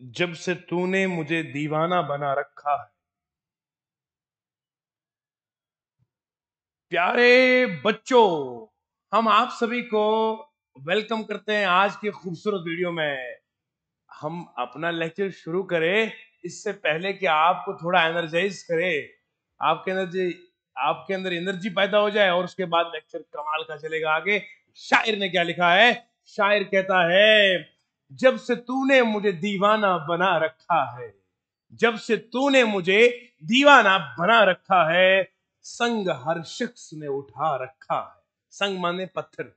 जब से तूने मुझे दीवाना बना रखा है प्यारे बच्चों हम आप सभी को वेलकम करते हैं आज के खूबसूरत वीडियो में हम अपना लेक्चर शुरू करें इससे पहले कि आपको थोड़ा एनर्जाइज करे आपके एनर्जी आपके अंदर एनर्जी पैदा हो जाए और उसके बाद लेक्चर कमाल का चलेगा आगे शायर ने क्या लिखा है शायर कहता है जब से तूने मुझे दीवाना बना रखा है जब से तूने मुझे दीवाना बना रखा है संग हर शख्स ने उठा रखा है संग माने पत्थर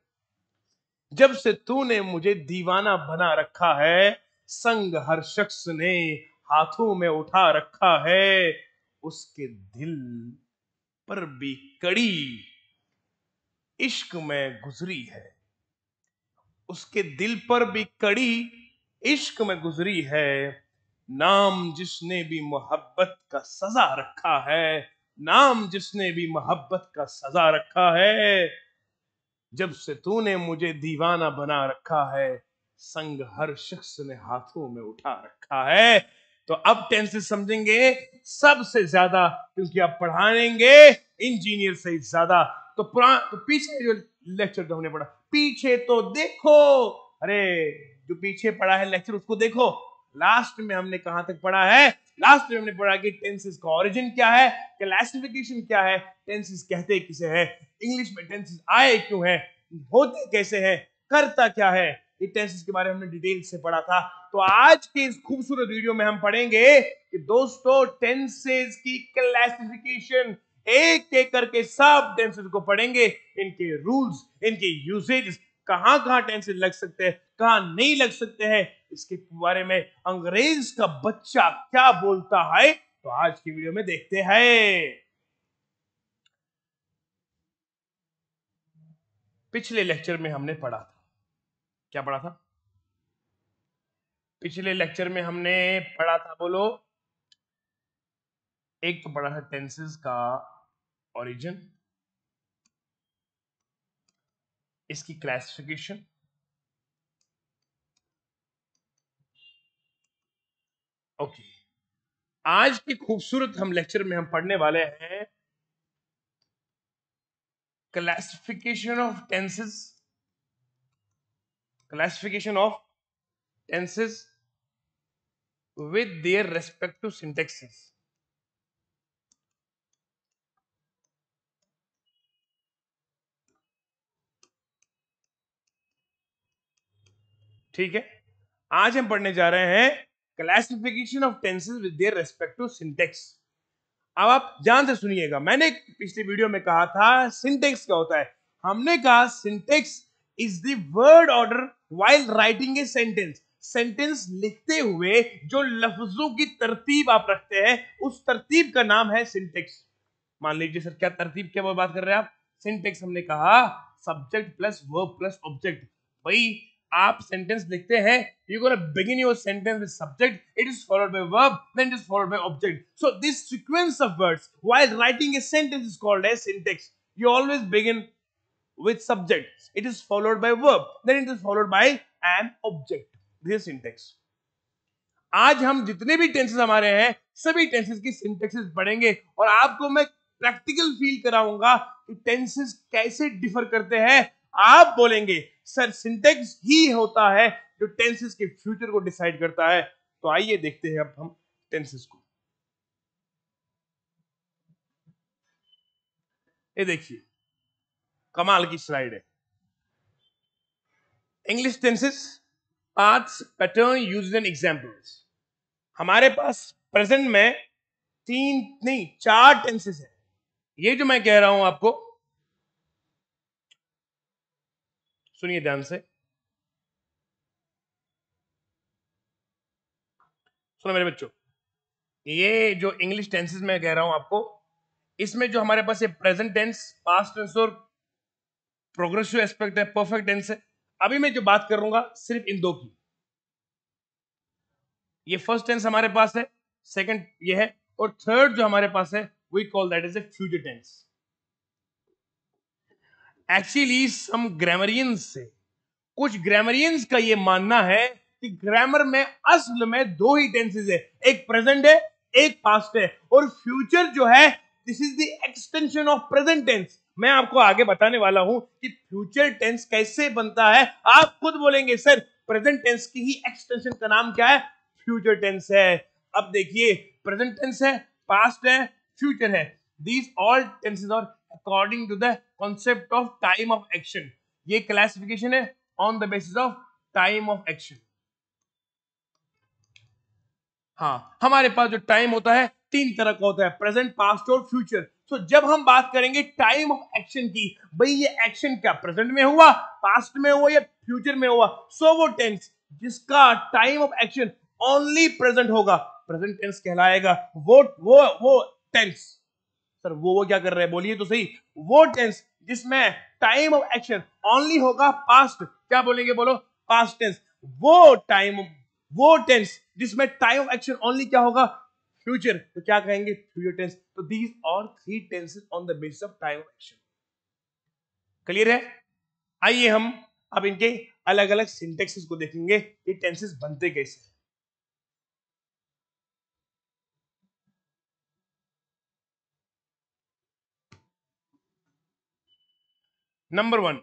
जब से तूने मुझे दीवाना बना रखा है संग हर शख्स ने हाथों में उठा रखा है उसके दिल पर भी कड़ी इश्क में गुजरी है उसके दिल पर भी कड़ी इश्क में गुजरी है नाम जिसने भी मोहब्बत का सजा रखा है नाम जिसने भी मोहब्बत का सजा रखा है जब से तूने मुझे दीवाना बना रखा है संग हर शख्स ने हाथों में उठा रखा है तो अब टेंस समझेंगे सबसे ज्यादा क्योंकि आप पढ़ाएंगे इंजीनियर से ज्यादा तो तो पीछे जो लेक्चर हमने पढ़ा पीछे तो देखो अरे जो पीछे पड़ा है लेक्चर उसको देखो लास्ट में हमने कहा तक पढ़ा है लास्ट में हमने पढ़ा कि टेंसेस का ओरिजिन क्या है क्लासिफिकेशन क्या है टेंसेस कहते किसे है इंग्लिश में टेंसेस आए क्यों है होते कैसे है करता क्या है ये टेंसेस के बारे में हमने डिटेल से पढ़ा था तो आज के इस खूबसूरत वीडियो में हम पढ़ेंगे कि दोस्तों टेंसेस की क्लासिफिकेशन एक एक करके सब टेंसेज को पढ़ेंगे इनके रूल्स इनके यूसेज कहां कहां टेंसेज लग सकते हैं कहां नहीं लग सकते हैं इसके बारे में अंग्रेज का बच्चा क्या बोलता है तो आज की वीडियो में देखते हैं पिछले लेक्चर में हमने पढ़ा था क्या पढ़ा था पिछले लेक्चर में हमने पढ़ा था बोलो एक तो पढ़ा था टेंसेस का ओरिजिन इसकी क्लासिफिकेशन ओके आज के खूबसूरत हम लेक्चर में हम पढ़ने वाले हैं classification of tenses classification of tenses with respect to syntaxes ठीक है आज हम पढ़ने जा रहे हैं classification of tenses with their respect to syntax अब आप ध्यान से सुनिएगा मैंने पिछले वीडियो में कहा था सिंटेक्स क्या होता है हमने कहा syntax is the word order while writing a sentence sentence लिखते हुए जो लफ्जों की तरतीब आप रखते हैं उस तरतीब का नाम है सिंटेक्स मान लीजिए सर क्या तरतीब क्या बात कर रहे हैं आप सिंटेक्स हमने कहा subject plus verb plus object भाई आप सेंटेंस लिखते हैं you gonna begin your sentence with subject it is followed by verb then it is followed by object so this sequence of words while writing a sentence is called as syntax you always begin with subject it is followed by verb then it is followed by an object this is syntax आज हम जितने भी tenses हमारे हैं सभी tenses की syntaxes पढ़ेंगे और आपको मैं प्रैक्टिकल फील कराऊंगा कि टेंसेस कैसे डिफर करते हैं आप बोलेंगे सर सिंटेक्स ही होता है जो टेंसेस के फ्यूचर को डिसाइड करता है तो आइए देखते हैं अब हम टेंसेस को ये देखिए कमाल की स्लाइड है English tenses parts pattern use and examples हमारे पास प्रेजेंट में तीन नहीं चार टेंसेस है ये जो मैं कह रहा हूं आपको सुनिए ध्यान से सुनो मेरे बच्चों ये जो इंग्लिश टेंसेस में कह रहा हूं आपको इसमें जो हमारे पास ये प्रेजेंट टेंस पास्ट टेंस और प्रोग्रेसिव एस्पेक्ट है परफेक्ट टेंस है अभी मैं जो बात करूंगा सिर्फ इन दो की ये फर्स्ट टेंस हमारे पास है सेकंड ये है और थर्ड जो हमारे पास है we call that is a future tense actually some grammarians से कुछ ग्रामरियंस का ये मानना है कि ग्रामर में असल में दो ही टेंसेज है एक प्रेजेंट है एक पास्ट है और फ्यूचर जो है this is the extension of present tense मैं आपको आगे बताने वाला हूं कि फ्यूचर टेंस कैसे बनता है आप खुद बोलेंगे सर प्रेजेंट टेंस की ही एक्सटेंशन का नाम क्या है फ्यूचर टेंस है अब देखिए प्रेजेंट टेंस है पास्ट है फ्यूचर है these all tenses are according to the concept of time of action ये क्लासिफिकेशन है on the basis of time of action हाँ हमारे पास जो टाइम होता है तीन तरह का होता है प्रेजेंट पास्ट और फ्यूचर तो जब हम बात करेंगे टाइम ऑफ एक्शन की भाई ये एक्शन क्या प्रेजेंट में हुआ पास्ट में हुआ या फ्यूचर में हुआ सो वो टेंस जिसका time of action only present होगा प्रेजेंट टेंस कहलाएगा वो वो वो टेंस सर वो वो क्या कर रहे हैं बोलिए तो सही वो टेंस जिसमें टाइम ऑफ एक्शन ओनली होगा पास्ट क्या बोलेंगे बोलो पास्ट टेंस वो टाइम वो टेंस जिसमें टाइम ऑफ एक्शन ओनली क्या होगा फ्यूचर तो क्या कहेंगे फ्यूचर टेंस तो these are three tenses on the basis of time of action clear है आइए हम अब इनके अलग अलग सिंटेक्सेस को देखेंगे ये टेंसेस बनते कैसे नंबर वन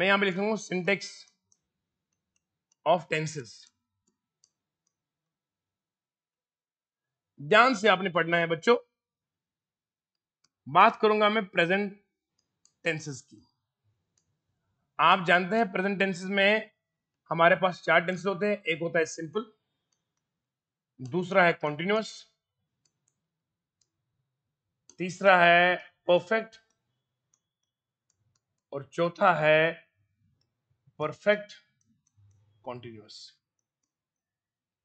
मैं यहां पे लिखूंगा सिंटेक्स ऑफ टेंसेस ध्यान से आपने पढ़ना है बच्चों बात करूंगा मैं प्रेजेंट टेंसेस की आप जानते हैं प्रेजेंट टेंसेस में हमारे पास चार टेंसेस होते हैं एक होता है सिंपल दूसरा है कॉन्टिन्यूस तीसरा है परफेक्ट और चौथा है परफेक्ट कॉन्टिन्यूस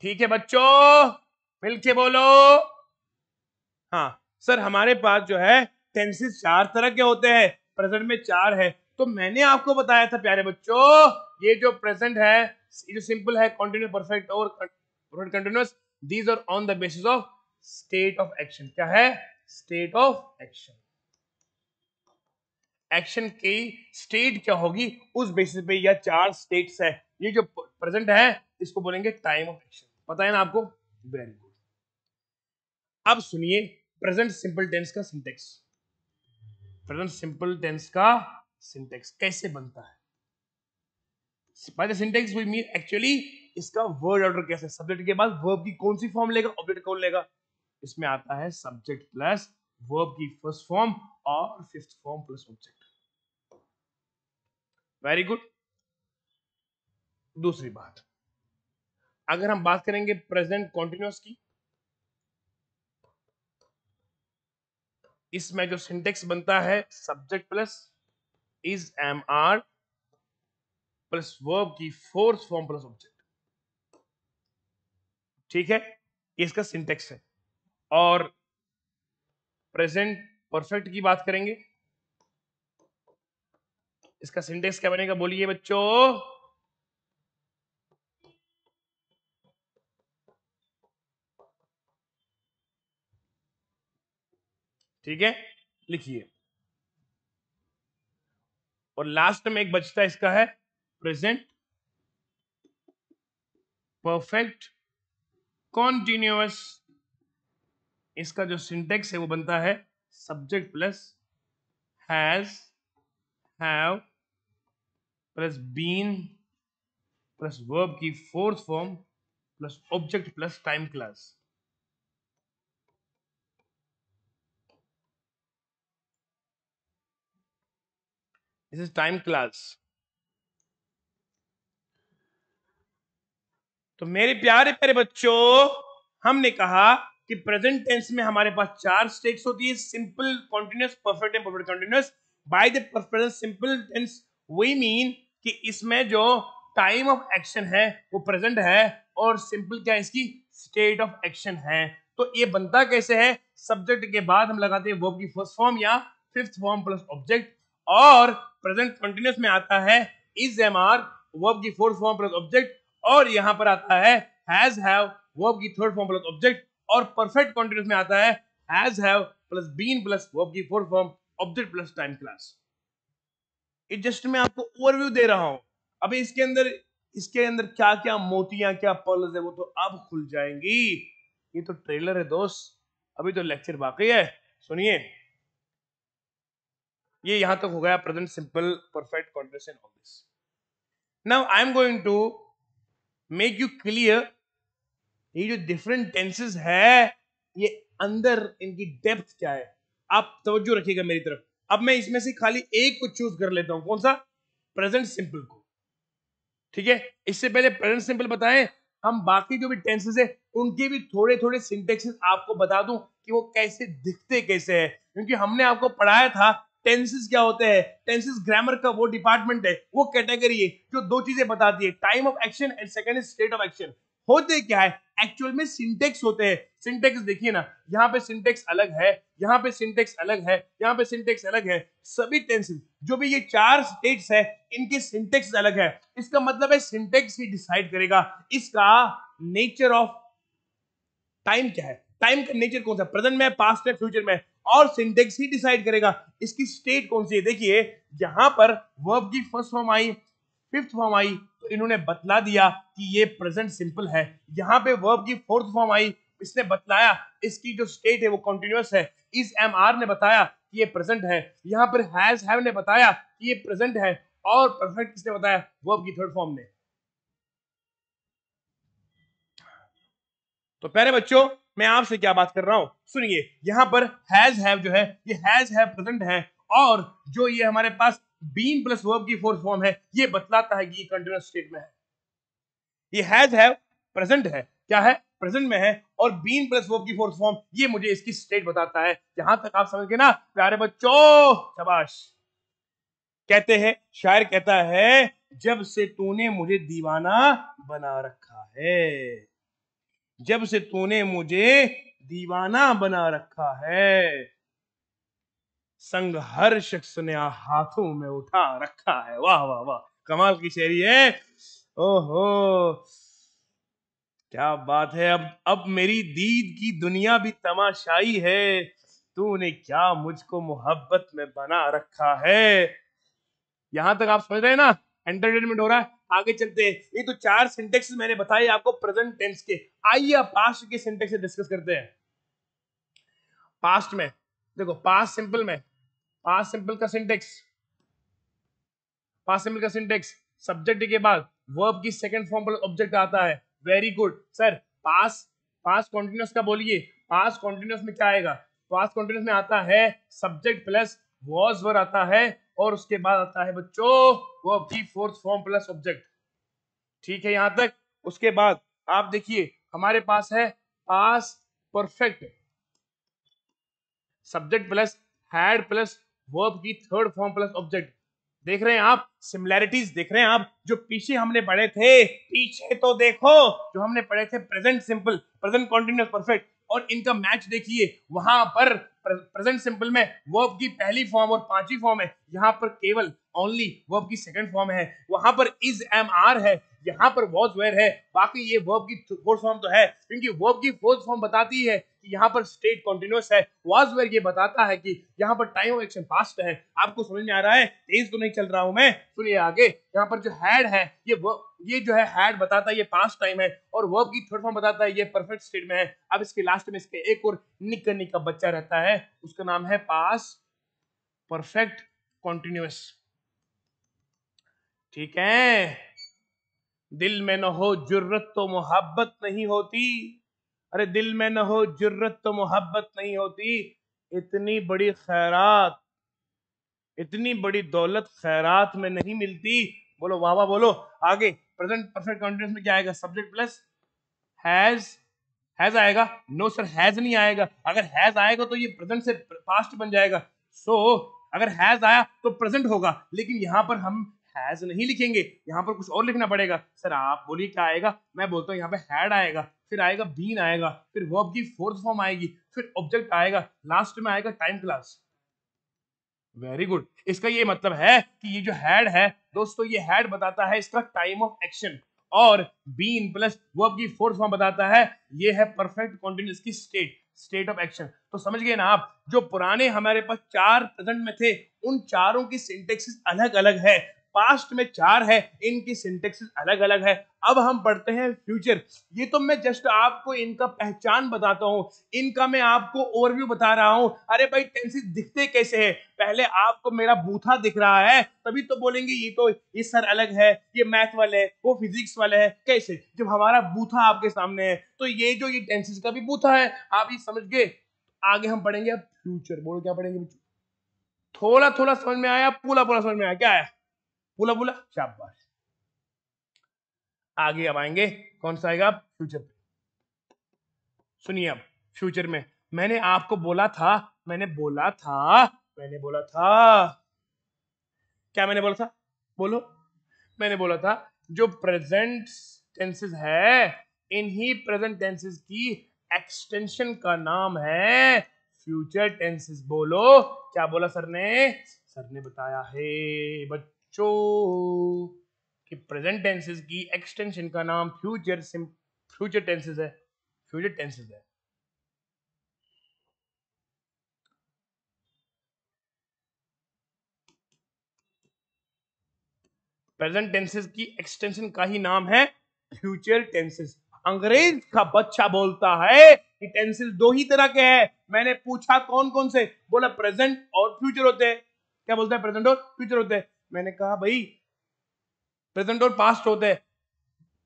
ठीक है बच्चों मिलके बोलो हाँ सर हमारे पास जो है टेंसेस चार तरह के होते हैं प्रेजेंट में चार है तो मैंने आपको बताया था प्यारे बच्चों ये जो प्रेजेंट है ये जो सिंपल है कॉन्टिन्यू परफेक्ट और perfect continuous these are on the basis of state of action क्या है स्टेट ऑफ एक्शन एक्शन की स्टेट क्या होगी उस बेसिस पे या चार स्टेट्स है ये जो प्रेजेंट है इसको बोलेंगे टाइम ऑफ एक्शन पता है ना आपको वेरी गुड अब सुनिए प्रेजेंट सिंपल टेंस का सिंटेक्स प्रेजेंट सिंपल टेंस का सिंटेक्स कैसे बनता है by the syntax we mean actually इसका वर्ड ऑर्डर कैसे सब्जेक्ट के बाद वर्ब की कौन सी फॉर्म लेगा ऑब्जेक्ट कौन लेगा इसमें आता है सब्जेक्ट प्लस वर्ब की फर्स्ट फॉर्म और fifth form plus object very good दूसरी बात अगर हम बात करेंगे प्रेजेंट कॉन्टिन्यूस की इसमें जो सिंटेक्स बनता है subject plus is am are plus verb की फोर्थ फॉर्म प्लस ऑब्जेक्ट ठीक है इसका सिंटेक्स है और प्रेजेंट परफेक्ट की बात करेंगे इसका सिंटेक्स क्या बनेगा बोलिए बच्चों ठीक है लिखिए और लास्ट में एक बचता इसका है प्रेजेंट परफेक्ट कॉन्टिन्यूस इसका जो सिंटेक्स है वो बनता है subject plus has have plus been plus verb की fourth form plus object plus time class this is time class तो मेरे प्यारे प्यारे बच्चों हमने कहा कि प्रेजेंट टेंस में हमारे पास चार स्टेट्स होती है simple continuous perfect and perfect continuous by the present simple tense we mean कि इसमें जो टाइम ऑफ एक्शन है वो प्रेजेंट है और सिंपल क्या है इसकी स्टेट ऑफ एक्शन है तो ये बनता कैसे है सब्जेक्ट के बाद हम लगाते हैं वो की फर्स्ट फॉर्म या फिफ्थ फॉर्म प्लस ऑब्जेक्ट और प्रेजेंट कंटिन्यूस में आता है इज एम आर वर्ब की फोर्थ फॉर्म प्लस ऑब्जेक्ट और यहाँ पर आता है हैज हैव वर्ब की थर्ड फॉर्म प्लस ऑब्जेक्ट और परफेक्ट कंटिन्यूस में आता है has have plus been plus verb की fourth form object plus time class it just मैं आपको ओवरव्यू दे रहा हूं अभी इसके अंदर इसके अंदर क्या क्या मोतियां क्या पर्ल्स है वो तो अब खुल जाएंगी ये तो ट्रेलर है दोस्त अभी तो लेक्चर बाकी है सुनिए ये यहां तक हो गया present simple perfect contraction of this now I am going to make you clear ये जो डिफरेंट टेंसेस है ये अंदर इनकी डेप्थ क्या है आप तवज्जो रखिएगा मेरी तरफ अब मैं इसमें से खाली एक को चूज कर लेता हूं कौन सा प्रेजेंट सिंपल को ठीक है इससे पहले प्रेजेंट सिंपल बताएं हम बाकी जो भी टेंसेज है उनके भी थोड़े थोड़े सिंटेक्सेस आपको बता दूं कि वो कैसे दिखते कैसे है क्योंकि हमने आपको पढ़ाया था टेंसेस क्या होते हैं टेंसेस ग्रामर का वो डिपार्टमेंट है वो कैटेगरी है जो दो चीजें बताती है time of action and is state of action होते क्या है एक्चुअल में सिंटेक्स होते हैं सिंटेक्स देखिए ना यहाँ पे सिंटेक्स अलग है यहाँ पे सिंटेक्स अलग है यहाँ पे सिंटेक्स अलग है सभी टेंसेस जो भी ये चार स्टेट्स है इनके सिंटेक्स अलग है इसका मतलब है सिंटेक्स ही डिसाइड करेगा इसका नेचर ऑफ टाइम क्या है टाइम का नेचर कौन सा प्रेजेंट में पास्ट में फ्यूचर में और सिंटेक्स ही डिसाइड करेगा इसकी स्टेट कौन सी है देखिए यहां पर वर्ब की फर्स्ट फॉर्म आई फिफ्थ फॉर्म आई तो इन्होंने बतला दिया कि ये प्रेजेंट सिंपल है यहाँ पे वर्ब की फोर्थ फॉर्म आई इसने बतलाया इसकी जो स्टेट है वो कॉन्टिन्यूस है इस एम आर ने बताया कि ये प्रेजेंट है यहाँ पर हैज हैव ने बताया कि ये प्रेजेंट है और परफेक्ट किसने बताया वर्ब की थर्ड फॉर्म ने तो प्यारे बच्चों मैं आपसे क्या बात कर रहा हूं सुनिए यहां पर हैज हैव जो है ये हैज हैव प्रेजेंट है और जो ये हमारे पास बीन प्लस वर्ब की फोर्थ फॉर्म है ये बतलाता है कि ये कंटिन्यूस स्टेट में है ये हैज है प्रेजेंट है क्या है प्रेजेंट में है और बीन प्लस वर्ब की फोर्थ फॉर्म ये मुझे इसकी स्टेट बताता है यहां तक आप समझ गए ना प्यारे बच्चों शबाश कहते हैं शायर कहता है जब से तूने मुझे दीवाना बना रखा है जब से तूने मुझे दीवाना बना रखा है संग हर शख्स ने हाथों में उठा रखा है वाह वाह वाह कमाल की शेरी है ओहो क्या बात है अब अब मेरी दीद की दुनिया भी तमाशाई है तूने क्या मुझको मोहब्बत में बना रखा है यहां तक आप समझ रहे हैं ना एंटरटेनमेंट हो रहा है आगे चलते हैं ये तो चार सिंटेक्स मैंने बताए आपको प्रेजेंट टेंस के आइए पास्ट के सिंटेक्स डिस्कस करते हैं पास्ट में देखो पास्ट सिंपल में पास सिंपल का सिंटेक्स पास सिंपल का सिंटेक्स सब्जेक्ट के बाद वर्ब की सेकंड फॉर्म पर ऑब्जेक्ट आता है very good sir past past continuous का बोलिए पास कॉन्टिन्यूस में क्या आएगा पास कॉन्टिन्यूस में आता है सब्जेक्ट प्लस वॉज वर आता है और उसके बाद आता है बच्चों वर्ब की फोर्थ फॉर्म प्लस ऑब्जेक्ट ठीक है यहां तक उसके बाद आप देखिए हमारे पास है past perfect subject plus had plus verb की थर्ड फॉर्म प्लस ऑब्जेक्ट देख रहे हैं आप सिमिलैरिटीज देख रहे हैं आप जो पीछे हमने पढ़े थे पीछे तो देखो जो हमने पढ़े थे present simple present continuous perfect और इनका मैच देखिए वहां पर प्रेजेंट सिंपल में वर्ब की पहली फॉर्म और पांचवी फॉर्म है यहाँ पर केवल ओनली वर्ब की सेकंड फॉर्म है वहां पर इज एम आर है यहाँ पर वॉज वेयर है बाकी ये वर्ब की फोर्थ फॉर्म तो है क्योंकि वर्ब की फोर्थ फॉर्म बताती है कि यहाँ पर स्टेट कॉन्टिन्यूस है वॉज वेयर ये बताता है कि यहाँ पर टाइम ऑफ एक्शन पास्ट है आपको समझ में आ रहा है तेज तो नहीं चल रहा हूँ मैं सुनिए आगे यहाँ पर जो हैड है ये वर्ब ये जो है हैड बताता है ये पास्ट टाइम है और वर्ब की थर्ड फॉर्म बताता है ये परफेक्ट स्टेट में है अब इसके लास्ट में इसके एक और निकल निका बच्चा रहता है उसका नाम है पास परफेक्ट कॉन्टिन्यूस ठीक है दिल में न हो जुर्रत तो मोहब्बत नहीं होती अरे दिल में न हो जुर्रत तो मोहब्बत नहीं होती इतनी बड़ी खैरात इतनी बड़ी दौलत खैरात में नहीं मिलती बोलो वाह वाह बोलो आगे प्रेजेंट परफेक्ट कॉन्टिन्यूस में क्या आएगा सब्जेक्ट प्लस हैज हैज आएगा नो सर हैज नहीं आएगा अगर हैज आएगा तो ये प्रेजेंट से पास्ट बन जाएगा सो so, अगर हैज आया तो प्रेजेंट होगा लेकिन यहाँ पर हम हैज नहीं लिखेंगे यहाँ पर कुछ और लिखना पड़ेगा सर आप बोलिए क्या आएगा मैं बोलता हूँ यहाँ पे हैड आएगा फिर आएगा बीन आएगा फिर वर्ब की फोर्थ फॉर्म आएगी फिर ऑब्जेक्ट आएगा लास्ट में आएगा टाइम क्लास वेरी गुड इसका ये मतलब है कि ये जो हैड है दोस्तों ये हैड बताता है इसका टाइम ऑफ एक्शन और बीन प्लस वर्ब की फोर्थ फॉर्म बताता है ये है परफेक्ट कॉन्टिन्यूस की स्टेट स्टेट ऑफ एक्शन तो समझ गए ना आप जो पुराने हमारे पास चार प्रेजेंट में थे उन चारों की सिंटेक्सिस अलग अलग है पास्ट में चार है इनकी सिंटेक्स अलग अलग है अब हम पढ़ते हैं फ्यूचर ये तो मैं जस्ट आपको इनका पहचान बताता हूँ इनका मैं आपको ओवरव्यू बता रहा हूँ अरे भाई टेंसेस दिखते कैसे हैं पहले आपको मेरा बूथा दिख रहा है तभी तो बोलेंगे ये तो ये सर अलग है ये मैथ वाले है वो फिजिक्स वाले है कैसे जब हमारा बूथा आपके सामने है तो ये जो ये टेंसिस का भी बूथा है आप ये समझ गए आगे हम पढ़ेंगे अब फ्यूचर बोलो क्या पढ़ेंगे थोड़ा थोड़ा समझ में आया पूरा पूरा समझ में आया क्या आया बोला बोला शाबाश आगे अब आएंगे कौन सा आएगा फ्यूचर सुनिए अब फ्यूचर में मैंने आपको बोला था मैंने बोला था मैंने बोला था क्या मैंने बोला था बोलो मैंने बोला था जो प्रेजेंट टेंसेस है इन्हीं प्रेजेंट टेंसेस की एक्सटेंशन का नाम है फ्यूचर टेंसेस बोलो क्या बोला सर ने सर ने बताया है बच्चों बच्चों कि प्रेजेंट टेंसेस की एक्सटेंशन का नाम फ्यूचर फ्यूचर टेंसेस है फ्यूचर टेंसेस है प्रेजेंट टेंसेस की एक्सटेंशन का ही नाम है फ्यूचर टेंसेस अंग्रेज का बच्चा बोलता है कि टेंसेस दो ही तरह के हैं मैंने पूछा कौन कौन से बोला प्रेजेंट और फ्यूचर होते हैं क्या बोलता है प्रेजेंट और फ्यूचर होते हैं मैंने कहा भाई प्रेजेंट और पास्ट होते हैं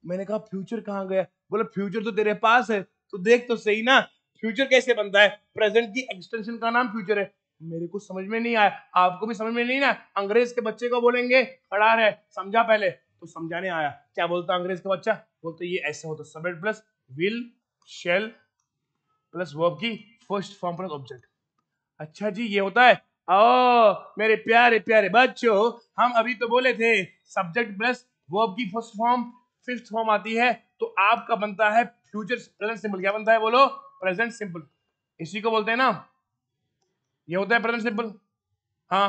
मैंने कहा फ्यूचर कहाँ गया बोला फ्यूचर तो तेरे पास है तो देख तो सही ना फ्यूचर कैसे बनता है प्रेजेंट की एक्सटेंशन का नाम फ्यूचर है मेरे को समझ में नहीं आया आपको भी समझ में नहीं ना अंग्रेज के बच्चे को बोलेंगे खड़ा रहे समझा पहले तो समझाने आया क्या बोलता अंग्रेज का बच्चा बोलते ये ऐसे होता subject plus will shall plus verb की फर्स्ट फॉर्म प्लस ऑब्जेक्ट अच्छा जी ये होता है ओ मेरे प्यारे प्यारे बच्चों हम अभी तो बोले थे सब्जेक्ट प्लस वर्ब की फर्स्ट फॉर्म फिफ्थ फॉर्म आती है तो आपका बनता है फ्यूचर प्रेजेंट सिंपल क्या बनता है बोलो प्रेजेंट सिंपल इसी को बोलते हैं ना ये होता है प्रेजेंट सिंपल हाँ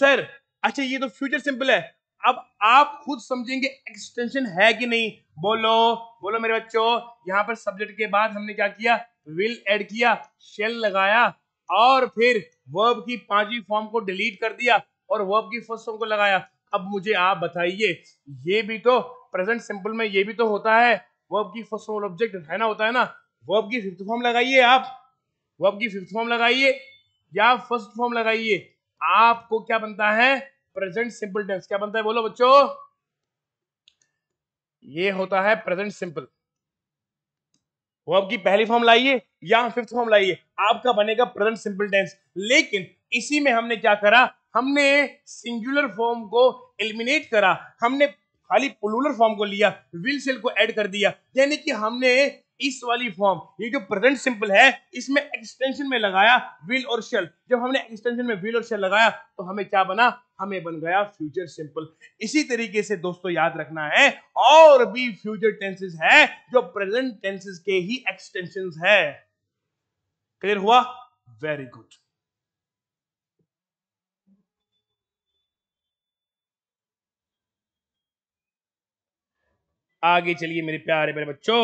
सर अच्छा ये तो फ्यूचर सिंपल है अब आप खुद समझेंगे एक्सटेंशन है कि नहीं बोलो बोलो मेरे बच्चों यहां पर सब्जेक्ट के बाद हमने क्या किया विल ऐड किया शेल लगाया और फिर वर्ब की पांचवी फॉर्म को डिलीट कर दिया और वर्ब की फर्स्ट फॉर्म को लगाया अब मुझे आप बताइए ये भी तो प्रेजेंट सिंपल में ये भी तो होता है वर्ब की फर्स्ट फॉर्म ऑब्जेक्ट है ना होता है ना वर्ब की फिफ्थ फॉर्म लगाइए आप वर्ब की फिफ्थ फॉर्म लगाइए या फर्स्ट फॉर्म लगाइए आपको क्या बनता है प्रेजेंट सिंपल टेंस क्या बनता है बोलो बच्चों ये होता है प्रेजेंट सिंपल वो आपकी पहली फॉर्म लाइए या फिफ्थ फॉर्म लाइए आपका बनेगा प्रेजेंट सिंपल टेंस लेकिन इसी में हमने क्या करा हमने सिंगुलर फॉर्म को एलिमिनेट करा हमने खाली पुलुलर फॉर्म को लिया विल सेल को ऐड कर दिया यानी कि हमने इस वाली फॉर्म ये जो प्रेजेंट सिंपल है इसमें एक्सटेंशन में लगाया विल और शेल जब हमने एक्सटेंशन में विल और शेल लगाया तो हमें क्या बना हमें बन गया फ्यूचर सिंपल इसी तरीके से दोस्तों याद रखना है और भी फ्यूचर टेंसेस है जो प्रेजेंट टेंसेस के ही एक्सटेंशन है क्लियर हुआ वेरी गुड आगे चलिए मेरे प्यारे मेरे बच्चों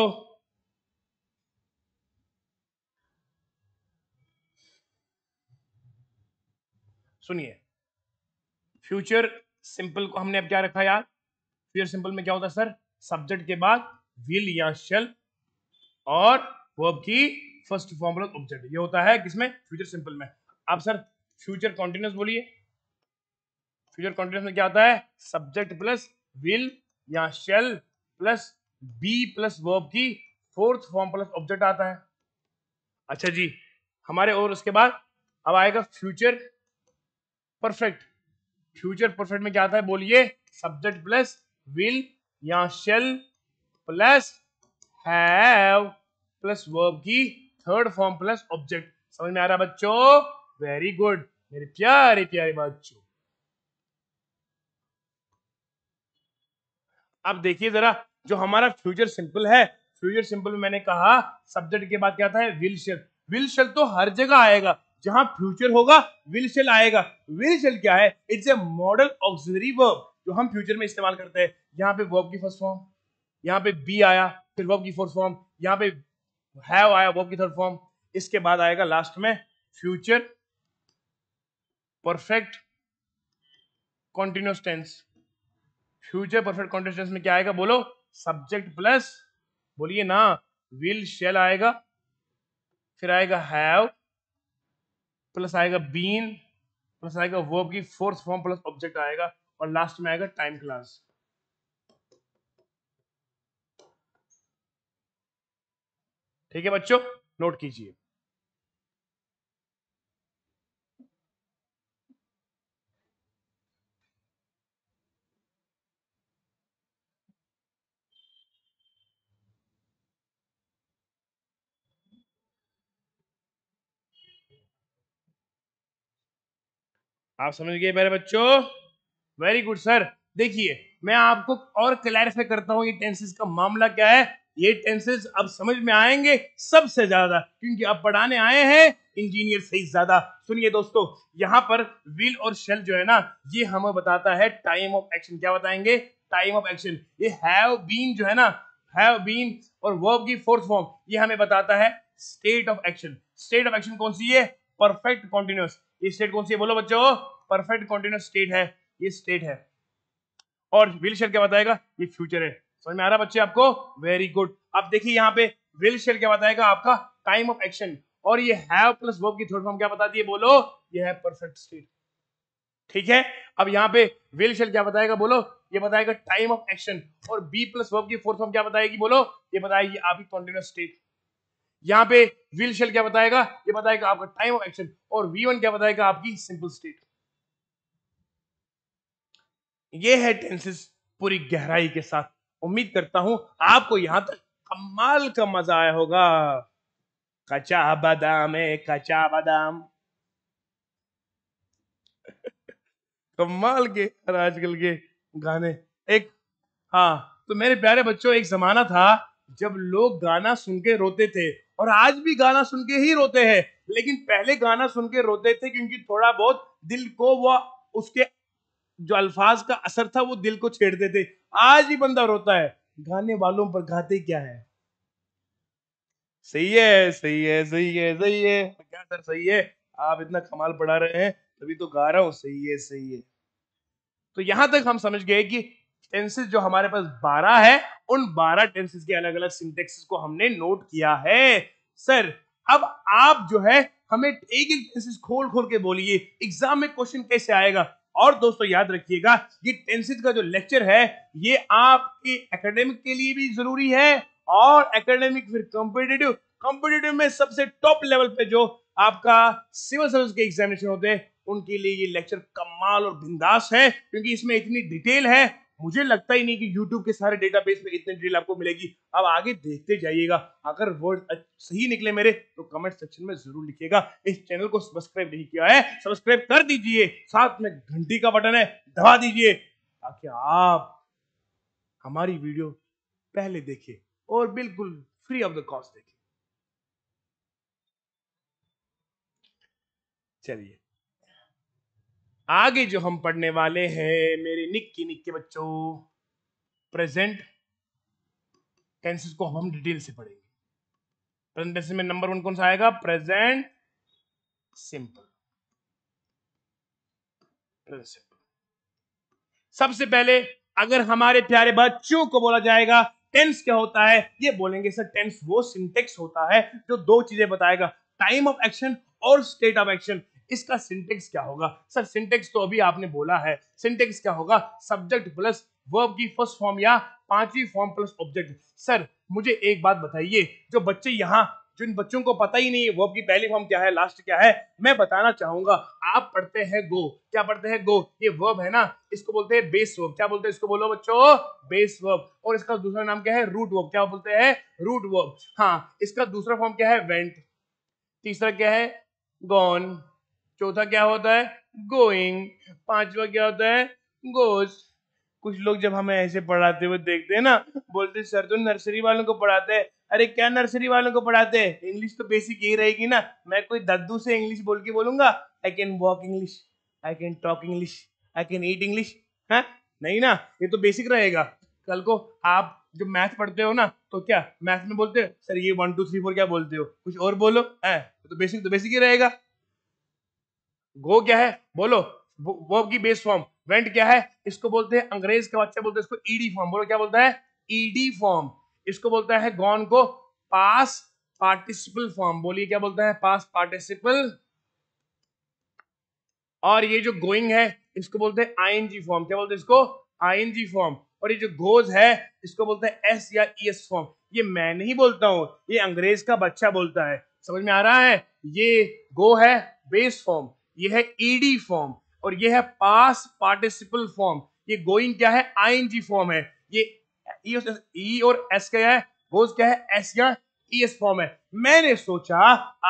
सुनिए फ्यूचर सिंपल को हमने अब क्या रखा यार फ्यूचर सिंपल में क्या होता है सर सब्जेक्ट के बाद विल या शेल और वर्ब की फर्स्ट फॉर्म प्लस ऑब्जेक्ट ये होता है किसमें फ्यूचर सिंपल में आप सर फ्यूचर कॉन्टिन्यूस बोलिए फ्यूचर कॉन्टिन्यूस में क्या आता है सब्जेक्ट प्लस विल या shall plus be plus verb की फोर्थ फॉर्म प्लस ऑब्जेक्ट आता है अच्छा जी हमारे और उसके बाद अब आएगा फ्यूचर परफेक्ट फ्यूचर परफेक्ट में क्या आता है बोलिए सब्जेक्ट प्लस विल या shall plus have plus verb की थर्ड फॉर्म प्लस ऑब्जेक्ट समझ में आ रहा है बच्चों वेरी गुड मेरे प्यारे प्यारे बच्चों अब देखिए जरा जो हमारा फ्यूचर सिंपल है फ्यूचर सिंपल में मैंने कहा सब्जेक्ट के बाद क्या था है विल शेल विल शेल तो हर जगह आएगा जहां फ्यूचर होगा विल शेल आएगा विल शेल क्या है it's a modal auxiliary verb जो हम फ्यूचर में इस्तेमाल करते हैं यहां पे वर्ब की फर्स्ट फॉर्म यहाँ पे बी आया फिर वर्ब की फोर्थ फॉर्म यहाँ पे हैव आया वर्ब की थर्ड फॉर्म इसके बाद आएगा लास्ट में future perfect continuous tense future perfect continuous tense में क्या आएगा बोलो सब्जेक्ट प्लस बोलिए ना विल शेल आएगा फिर आएगा हैव प्लस आएगा बीन प्लस आएगा वर्ब की फोर्थ फॉर्म प्लस ऑब्जेक्ट आएगा और लास्ट में आएगा टाइम क्लास ठीक है बच्चों नोट कीजिए आप समझ गए मेरे बच्चों वेरी गुड सर देखिए मैं आपको और क्लैरिफाई करता हूँ ये टेंसेज का मामला क्या है ये टेंसेज अब समझ में आएंगे सबसे ज्यादा क्योंकि अब पढ़ाने आए हैं इंजीनियर से ज्यादा सुनिए दोस्तों यहाँ पर विल और शेल जो है ना ये हमें बताता है टाइम ऑफ एक्शन क्या बताएंगे टाइम ऑफ एक्शन ये हैव बीन जो है ना हैव बीन और वर्ब की फोर्थ फॉर्म ये हमें बताता है state of action state of action कौन सी है परफेक्ट कॉन्टिन्यूस ये स्टेट कौन सी है बोलो बच्चों परफेक्ट कॉन्टिन्यूस स्टेट है ये स्टेट है और विल शेल क्या बताएगा ये फ्यूचर है समझ में आ रहा बच्चे आपको वेरी गुड अब देखिए यहाँ पे विल शेल क्या बताएगा आपका टाइम ऑफ एक्शन और ये हैव प्लस वर्ब की थर्ड फॉर्म क्या बताती है बोलो ये है परफेक्ट स्टेट ठीक है अब यहाँ पे विल शेल क्या बताएगा बोलो ये बताएगा टाइम ऑफ एक्शन और बी प्लस वर्ब की फोर्थ फॉर्म क्या बताएगी बोलो ये बताएगी आपकी कॉन्टिन्यूस स्टेट यहां पे व्हील शेल क्या बताएगा ये बताएगा आपका टाइम ऑफ एक्शन और वी वन क्या बताएगा आपकी सिंपल स्टेट ये है टेंसेस पूरी गहराई के साथ उम्मीद करता हूं आपको यहां तक कमाल का मजा आया होगा कचा बादाम है कचा बादाम कमाल के आजकल के गाने एक हाँ तो मेरे प्यारे बच्चों एक जमाना था जब लोग गाना सुन के रोते थे और आज भी गाना सुन के ही रोते हैं लेकिन पहले गाना सुन के रोते थे क्योंकि थोड़ा बहुत दिल को वो उसके जो अल्फाज का असर था वो दिल को छेड़ते थे आज भी बंदा रोता है गाने वालों पर गाते क्या है सही है सही है सही है सही है क्या सर सही है आप इतना कमाल पढ़ा रहे हैं तभी तो गा रहा हूं सही है सही है तो यहां तक हम समझ गए कि टेंसेज जो हमारे पास बारह है उन बारह टेंसेज के अलग अलग सिंटेक्स को हमने नोट किया है सर अब आप जो है हमें एक एक टेंसेज खोल खोल के बोलिए एग्जाम में क्वेश्चन कैसे आएगा और दोस्तों याद रखिएगा ये टेंसेज का जो लेक्चर है ये आपके एकेडमिक के लिए भी जरूरी है और एकेडमिक फिर कॉम्पिटेटिव कॉम्पिटेटिव में सबसे टॉप लेवल पे जो आपका सिविल सर्विस के एग्जामिनेशन होते हैं उनके लिए ये लेक्चर कमाल और बिंदास है क्योंकि इसमें इतनी डिटेल है मुझे लगता ही नहीं कि YouTube के सारे डेटाबेस में इतनी डिटेल आपको मिलेगी अब आगे देखते जाइएगा अगर वर्ड सही निकले मेरे तो कमेंट सेक्शन में जरूर लिखिएगा इस चैनल को सब्सक्राइब नहीं किया है सब्सक्राइब कर दीजिए साथ में घंटी का बटन है दबा दीजिए ताकि आप हमारी वीडियो पहले देखे और बिल्कुल फ्री ऑफ द कॉस्ट देखे चलिए आगे जो हम पढ़ने वाले हैं मेरे निक्की निक्के बच्चों प्रेजेंट टेंसेस को हम डिटेल से पढ़ेंगे प्रेजेंट टेंसेस में नंबर वन कौन सा आएगा प्रेजेंट सिंपल प्रेजेंट सिंपल सबसे पहले अगर हमारे प्यारे बच्चों को बोला जाएगा टेंस क्या होता है ये बोलेंगे सर टेंस वो सिंटेक्स होता है जो दो चीजें बताएगा टाइम ऑफ एक्शन और स्टेट ऑफ एक्शन इसका सिंटेक्स क्या होगा सर सिंटेक्स तो अभी आपने बोला है सिंटेक्स क्या होगा सब्जेक्ट प्लस वर्ब की फर्स्ट फॉर्म या पांचवी फॉर्म प्लस ऑब्जेक्ट सर मुझे एक बात बताइए जो बच्चे यहाँ जिन बच्चों को पता ही नहीं है वर्ब की पहली फॉर्म क्या है लास्ट क्या है मैं बताना चाहूंगा आप पढ़ते हैं गो क्या पढ़ते हैं गो ये वर्ब है ना इसको बोलते हैं बेस वर्ब क्या बोलते हैं इसको बोलो बच्चों बेस वर्ब और इसका दूसरा नाम क्या है रूट वर्ब क्या बोलते हैं रूट वर्ब हाँ इसका दूसरा फॉर्म क्या है वेंट तीसरा क्या है गॉन चौथा क्या होता है गोइंग पांचवा क्या होता है गोस कुछ लोग जब हमें ऐसे पढ़ाते हुए देखते हैं ना बोलते सर तो नर्सरी वालों को पढ़ाते हैं अरे क्या नर्सरी वालों को पढ़ाते हैं इंग्लिश तो बेसिक यही रहेगी ना मैं कोई दद्दू से इंग्लिश बोल के बोलूंगा I can walk English I can talk English I can eat English है नहीं ना ये तो बेसिक रहेगा कल को आप जो मैथ पढ़ते हो ना तो क्या मैथ में बोलते हो सर ये वन टू थ्री फोर क्या बोलते हो कुछ और बोलो है हाँ, तो बेसिक तो बेसिक ही रहेगा गो क्या है बोलो वर्ब की बेस फॉर्म वेंट क्या है इसको बोलते हैं अंग्रेज के बच्चे बोलते हैं इसको ईडी e फॉर्म बोलो क्या बोलता है ईडी e फॉर्म इसको बोलता है गॉन को पास पार्टिसिपल फॉर्म बोलिए क्या बोलता है पास पार्टिसिपल और ये जो गोइंग है इसको बोलते हैं आईएनजी फॉर्म क्या बोलते हैं इसको आईएनजी फॉर्म और ये जो गोज है इसको बोलते हैं एस या ईएस e फॉर्म ये मैं नहीं बोलता हूं ये अंग्रेज का बच्चा बोलता है समझ में आ रहा है ये गो है बेस फॉर्म यह है ईडी e फॉर्म और यह है पास पार्टिसिपल फॉर्म ये गोइंग क्या है आईएनजी फॉर्म है ये ई e और एस e क्या है गोज क्या है एस क्या या एस फॉर्म है मैंने सोचा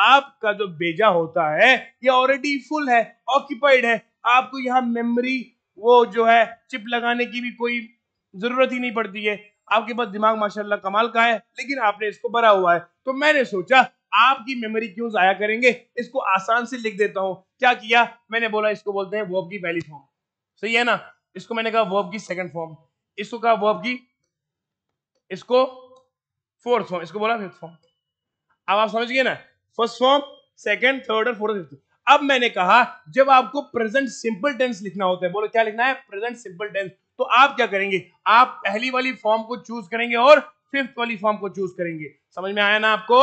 आपका जो बेजा होता है ये ऑलरेडी फुल है ऑक्यूपाइड है आपको यहाँ मेमोरी वो जो है चिप लगाने की भी कोई जरूरत ही नहीं पड़ती है आपके पास दिमाग माशाल्लाह कमाल का है लेकिन आपने इसको भरा हुआ है तो मैंने सोचा आपकी मेमोरी क्यूज आया करेंगे इसको आसान से लिख देता हूं क्या किया मैंने बोला इसको बोलते हैं वर्ब की पहली फॉर्म सही है ना इसको मैंने कहा वर्ब की सेकंड फॉर्म इसको कहा वर्ब की इसको फोर्थ फॉर्म इसको बोला फिफ्थ फॉर्म अब आप समझ गए ना फर्स्ट फॉर्म सेकंड थर्ड और फोर्थ फिफ्थ अब मैंने कहा जब आपको प्रेजेंट सिंपल टेंस लिखना होता है बोलो क्या लिखना है प्रेजेंट सिंपल टेंस तो आप क्या करेंगे आप पहली वाली फॉर्म को चूज करेंगे और फिफ्थ वाली फॉर्म को चूज करेंगे समझ में आया ना आपको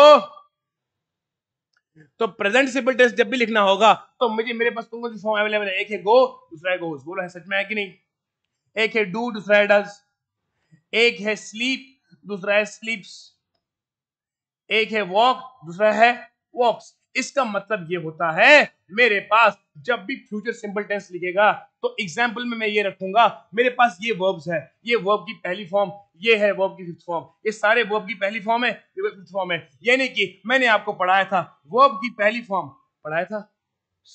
तो प्रेजेंट सिंपल टेंस जब भी लिखना होगा तो मुझे मेरे पास कौन कौन सी फॉर्म अवेलेबल है एक है गो दूसरा है गोस बोलो है सच में है कि नहीं एक है डू दूसरा है डज एक है स्लीप दूसरा है स्लीप्स एक है वॉक दूसरा है वॉक्स इसका मतलब ये होता है मेरे पास जब भी फ्यूचर सिंपल टेंस लिखेगा तो एग्जाम्पल में मैं ये रखूंगा मेरे पास ये वर्ब्स है ये वर्ब की पहली फॉर्म ये है वर्ब की फिफ्थ फॉर्म ये सारे वर्ब की पहली फॉर्म है ये फिफ्थ फॉर्म है यानी कि मैंने आपको पढ़ाया था वर्ब की पहली फॉर्म पढ़ाया था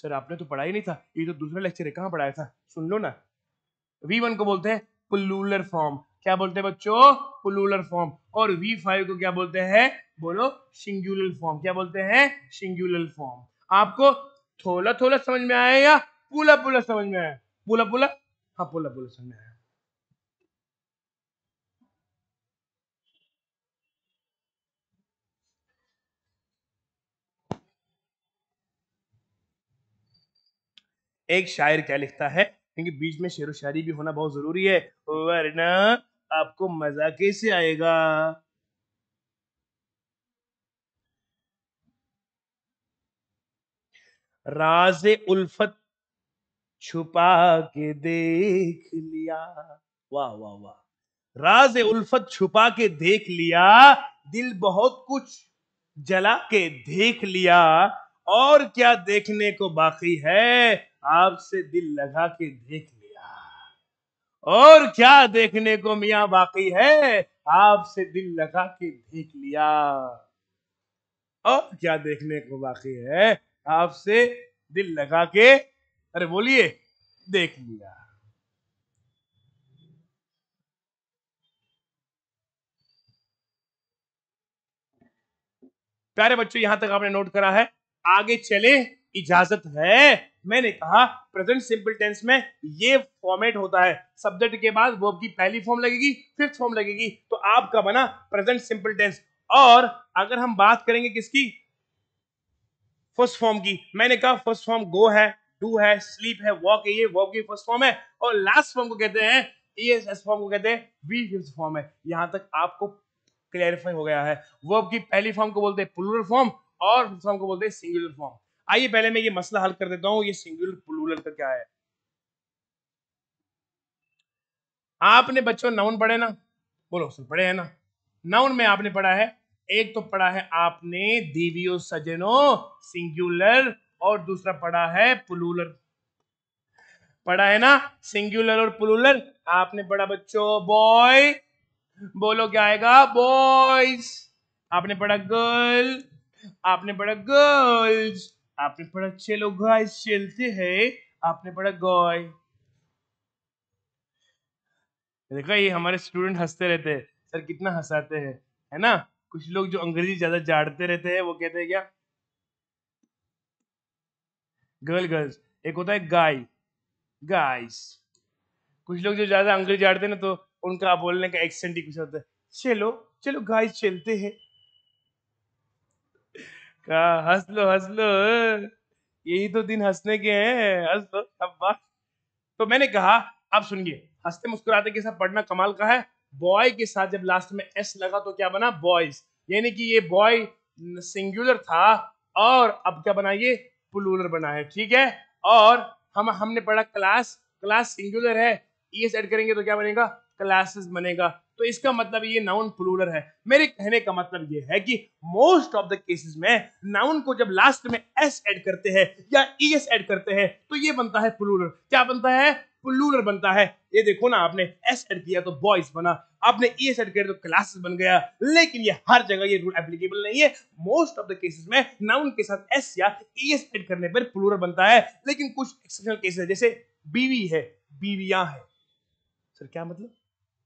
सर आपने तो पढ़ाई नहीं था ये तो दूसरा लेक्चर है कहाँ पढ़ाया था सुन लो ना वी वन को बोलते हैं प्लूलर फॉर्म क्या बोलते हैं बच्चों पुलुलर फॉर्म और वी फाइव को क्या बोलते हैं बोलो सिंगुलर फॉर्म क्या बोलते हैं सिंगुलर फॉर्म आपको थोला थोला समझ में आया या पूला पूला समझ में आया पूला पूला हाँ पूला पूला समझ में आया एक शायर क्या लिखता है क्योंकि बीच में शेर शायरी भी होना बहुत जरूरी है वरना आपको मजा कैसे आएगा राज उल्फत छुपा के देख लिया वाह वाह वाह राज उल्फत छुपा के देख लिया दिल बहुत कुछ जला के देख लिया और क्या देखने को बाकी है आपसे दिल लगा के देख लिया और क्या देखने को मिया बाकी है आपसे दिल लगा के देख लिया और क्या देखने को बाकी है आपसे दिल लगा के अरे बोलिए देख लिया प्यारे बच्चों यहां तक आपने नोट करा है आगे चले इजाजत है मैंने कहा प्रेजेंट सिंपल टेंस में ये फॉर्मेट होता है सब्जेक्ट के बाद वर्ब की पहली फॉर्म लगेगी फिफ्थ फॉर्म लगेगी तो आपका बना प्रेजेंट सिंपल टेंस और अगर हम बात करेंगे किसकी फर्स्ट फॉर्म की मैंने कहा फर्स्ट फॉर्म गो है डू है स्लीप है वॉक है ये वॉक की फर्स्ट फॉर्म है और लास्ट फॉर्म को कहते हैं ईएसएस फॉर्म को कहते हैं वी फिफ्थ फॉर्म है यहां तक आपको क्लैरिफाई हो गया है वर्ब की पहली फॉर्म को बोलते हैं प्लूरल फॉर्म और फिफ्थ फॉर्म को बोलते हैं सिंगुलर फॉर्म आइए पहले मैं ये मसला हल कर देता हूं ये सिंगुलर प्लूरल का क्या है आपने बच्चों नाउन पढ़े ना बोलो सर पढ़े है ना नाउन में आपने पढ़ा है एक तो पढ़ा है आपने दिव्यो सजनो सिंगुलर और दूसरा पढ़ा है प्लूलर पढ़ा है ना सिंगुलर और प्लूलर आपने पढ़ा बच्चों बॉय बोलो क्या आएगा बॉयज आपने पढ़ा गर्ल आपने पढ़ा गर्ल्स आपने पढ़ा चलो गाय चलते हैं आपने पढ़ा गॉय देखो ये हमारे स्टूडेंट हंसते रहते हैं सर कितना हंसाते हैं है ना कुछ लोग जो अंग्रेजी ज्यादा जाड़ते रहते हैं वो कहते हैं क्या गर्ल गर्ल्स एक होता है गाय गाइस कुछ लोग जो ज्यादा अंग्रेजी जाड़ते हैं ना तो उनका बोलने का एक्सेंट ही कुछ होता है चलो चलो गाइस चलते हैं हंस लो हंस लो यही तो दिन हंसने के हैं हंस लो शाबाश तो मैंने कहा आप सुनिए हंसते मुस्कुराते के साथ पढ़ना कमाल का है बॉय के साथ जब लास्ट में एस लगा तो क्या बना बॉयज यानी कि ये बॉय सिंगुलर था और अब क्या बना ये प्लूलर बना है ठीक है और हम हमने पढ़ा क्लास क्लास सिंगुलर है ई एस एड करेंगे तो क्या बनेगा क्लासेस बनेगा तो इसका मतलब ये नाउन प्लूरल है मेरे कहने का मतलब ये है कि मोस्ट ऑफ द केसेस में नाउन को जब लास्ट में एस ऐड करते हैं या ई एस एड करते हैं तो ये बनता है प्लूरल क्या बनता है प्लूरल बनता है ये देखो ना आपने एस एड किया तो बॉयज बना आपने ई एस एड किया तो क्लासेस बन गया लेकिन ये हर जगह ये रूल एप्लीकेबल नहीं है मोस्ट ऑफ द केसेस में नाउन के साथ एस या ई एस एड करने पर प्लूरल बनता है लेकिन कुछ एक्सेप्शनल केसेस जैसे बीवी है बीवियां है सर क्या मतलब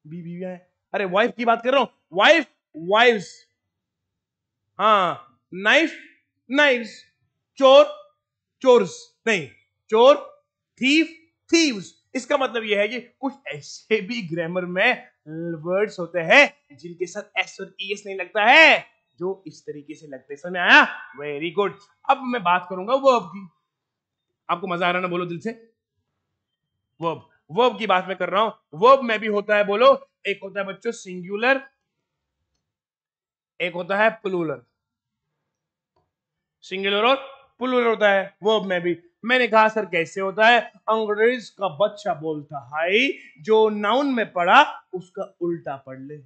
बी बीवियां हैं अरे वाइफ की बात कर रहा हूं वाइफ वाइफ्स हाँ नाइफ नाइफ चोर चोर्स नहीं चोर थीफ थीव्स इसका मतलब यह है कि कुछ ऐसे भी ग्रामर में वर्ड्स होते हैं जिनके साथ एस और ई e एस नहीं लगता है जो इस तरीके से लगते समय आया वेरी गुड अब मैं बात करूंगा वर्ब की आपको मजा आ रहा ना बोलो दिल से वर्ब वर्ब की बात में कर रहा हूं वर्ब में भी होता है बोलो एक होता है बच्चों सिंगुलर एक होता है प्लूलर सिंगुलर और प्लूलर होता है वर्ब में भी मैंने कहा सर कैसे होता है अंग्रेज का बच्चा बोलता हाई जो नाउन में पढ़ा उसका उल्टा पढ़ ले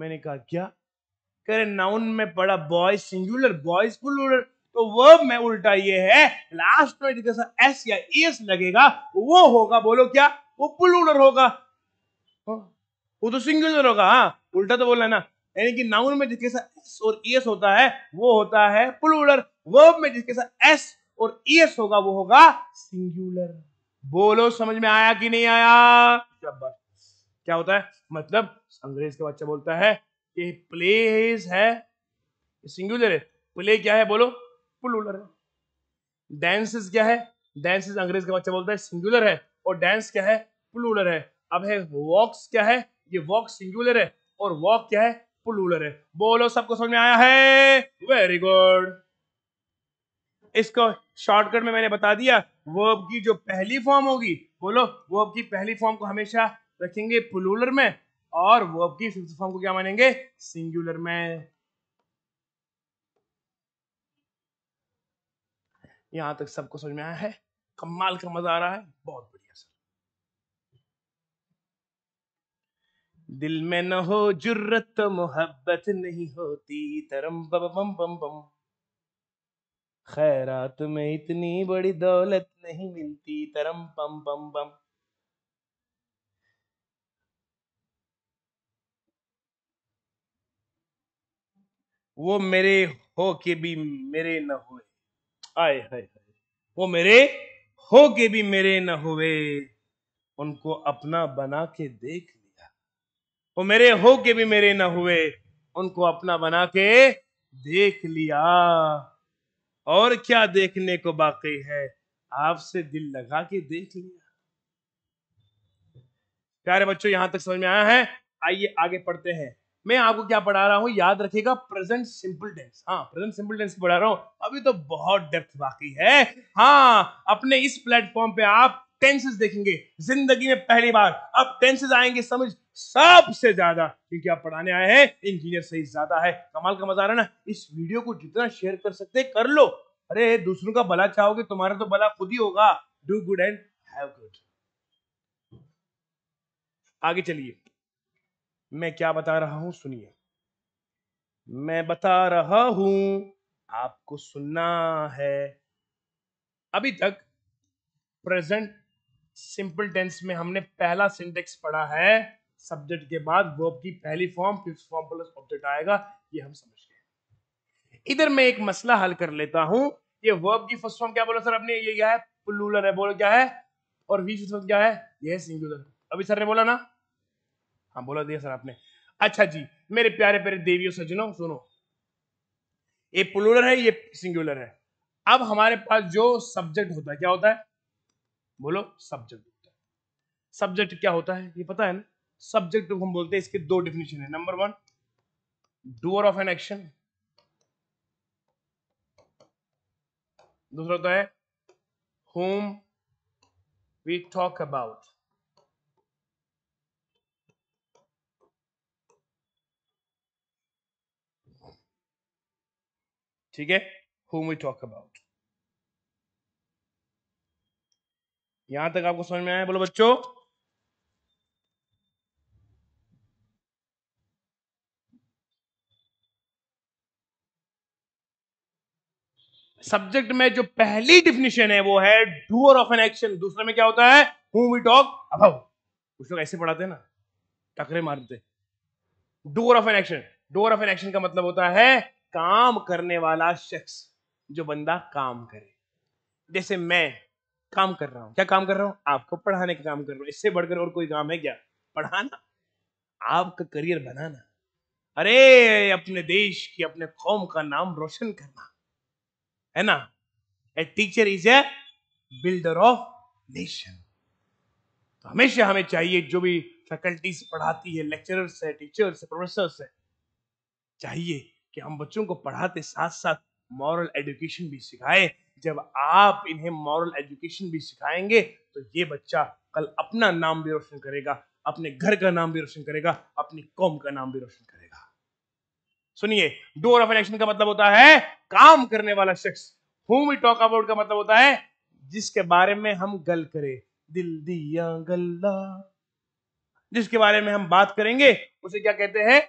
मैंने कहा क्या कह रहे नाउन में पढ़ा बॉय सिंगुलर बॉयज प्लूलर तो वर्ब में उल्टा ये है लास्ट में जैसा एस या एस लगेगा वो होगा बोलो क्या वो पुलर होगा हाँ, वो तो सिंगुलर होगा हाँ उल्टा तो बोला ना यानी कि नाउन में जिसके साथ एस और एस होता है वो होता है पुलर वर्ब में जिसके साथ एस और एस होगा वो होगा सिंगुलर बोलो समझ में आया कि नहीं आया क्या होता है मतलब अंग्रेज का बच्चा बोलता है कि प्ले है सिंगुलर है प्ले क्या है बोलो फुल है डेंस क्या है डेंस अंग्रेज का बच्चा बोलता है सिंगुलर है और डेंस क्या है प्लूलर है अब है वॉक्स क्या है ये वॉक सिंगुलर है और वॉक क्या है प्लूलर है बोलो सबको समझ में आया है वेरी गुड इसको शॉर्टकट में मैंने बता दिया वर्ब की जो पहली फॉर्म होगी बोलो वर्ब की पहली फॉर्म को हमेशा रखेंगे प्लूलर में और वर्ब की फिफ्थ फॉर्म को क्या मानेंगे सिंगुलर में यहाँ तक सबको समझ में आया है कमाल का मजा आ रहा है बहुत बढ़िया सर दिल में न हो जुर्रत तो मोहब्बत नहीं होती तरम बम बम बम बम खैरात में इतनी बड़ी दौलत नहीं मिलती तरम बम बम बम वो मेरे हो के भी मेरे न होए आए हाय वो मेरे हो के भी मेरे न हुए उनको अपना बना के देख लिया वो मेरे हो के भी मेरे न हुए उनको अपना बना के देख लिया और क्या देखने को बाकी है आपसे दिल लगा के देख लिया प्यारे बच्चों यहां तक समझ में आया है आइए आगे पढ़ते हैं मैं आपको क्या पढ़ा रहा हूँ याद रखिएगा प्रेजेंट सिंपल टेंस हाँ प्रेजेंट सिंपल टेंस पढ़ा रहा हूँ अभी तो बहुत डेप्थ बाकी है हाँ अपने इस प्लेटफॉर्म पे आप टेंसेस देखेंगे जिंदगी में पहली बार अब टेंसेस आएंगे समझ सबसे ज्यादा क्योंकि आप पढ़ाने आए हैं इंजीनियर से ज्यादा है कमाल का मजा आ रहा है ना इस वीडियो को जितना शेयर कर सकते कर लो अरे दूसरों का भला चाहोगे तुम्हारा तो भला खुद ही होगा do good and have good आगे चलिए मैं क्या बता रहा हूं सुनिए मैं बता रहा हूं आपको सुनना है अभी तक प्रेजेंट सिंपल टेंस में हमने पहला सिंटेक्स पढ़ा है सब्जेक्ट के बाद वर्ब की पहली form fifth form plus object आएगा ये हम समझ गए इधर मैं एक मसला हल कर लेता हूं ये वर्ब की फर्स्ट फॉर्म क्या बोला सर आपने ये क्या है प्लूरल है बोलो क्या है और वी फॉर्म क्या है यह सिंगुलर अभी सर ने बोला ना हाँ बोला दिया सर आपने अच्छा जी मेरे प्यारे प्यारे देवियों सजनो सुनो ये प्लूरल है ये सिंगुलर है अब हमारे पास जो सब्जेक्ट होता है क्या होता है बोलो सब्जेक्ट होता है सब्जेक्ट क्या होता है ये पता है ना सब्जेक्ट हम बोलते हैं इसके दो डिफिनेशन है number one doer of an action दूसरा होता है होम वी टॉक अबाउट ठीक है हुम वी टॉक अबाउट यहां तक आपको समझ में आया बोलो बच्चों सब्जेक्ट में जो पहली डिफिनेशन है वो है डूअर ऑफ एन एक्शन दूसरे में क्या होता है हुम वी टॉक अबाउट कुछ लोग ऐसे पढ़ाते हैं ना टकरे मारते doer of an action doer of an action का मतलब होता है काम करने वाला शख्स जो बंदा काम करे जैसे मैं काम कर रहा हूं क्या काम कर रहा हूं आपको पढ़ाने का काम कर रहा हूं इससे बढ़कर और कोई काम है क्या पढ़ाना आपका करियर बनाना अरे अपने देश की अपने कौम का नाम रोशन करना है ना a teacher is a builder of nation तो हमेशा हमें चाहिए जो भी फैकल्टीज पढ़ाती है लेक्चरर्स है टीचर्स है प्रोफेसर है चाहिए कि हम बच्चों को पढ़ाते साथ साथ मॉरल एजुकेशन भी सिखाएं जब आप इन्हें मॉरल एजुकेशन भी सिखाएंगे तो ये बच्चा कल अपना नाम भी रोशन करेगा अपने घर का नाम भी रोशन करेगा अपनी कौम का नाम भी रोशन करेगा सुनिए डोर ऑफ एक्शन का मतलब होता है काम करने वाला शख्स होम वी टॉक अबाउट का मतलब होता है जिसके बारे में हम गल करें दिल दिया गल्ला जिसके बारे में हम बात करेंगे उसे क्या कहते हैं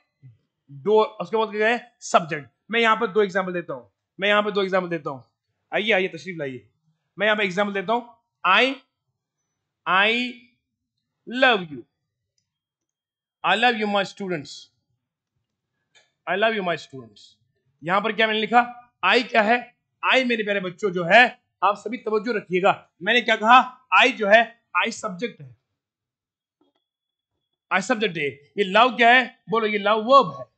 दो उसके बाद क्या है सब्जेक्ट मैं यहाँ पर दो एग्जाम्पल देता हूँ मैं यहाँ पर दो एग्जाम्पल देता हूँ आइए आइए तशरीफ लाइए मैं यहाँ पर एग्जाम्पल देता हूँ I I love you I love you my students I love you my students यहां पर क्या मैंने लिखा आई क्या है आई मेरे प्यारे बच्चों जो है आप सभी तवज्जो रखिएगा मैंने क्या कहा आई जो है आई सब्जेक्ट है आई सब्जेक्ट है ये लव क्या है बोलो ये लव वर्ब है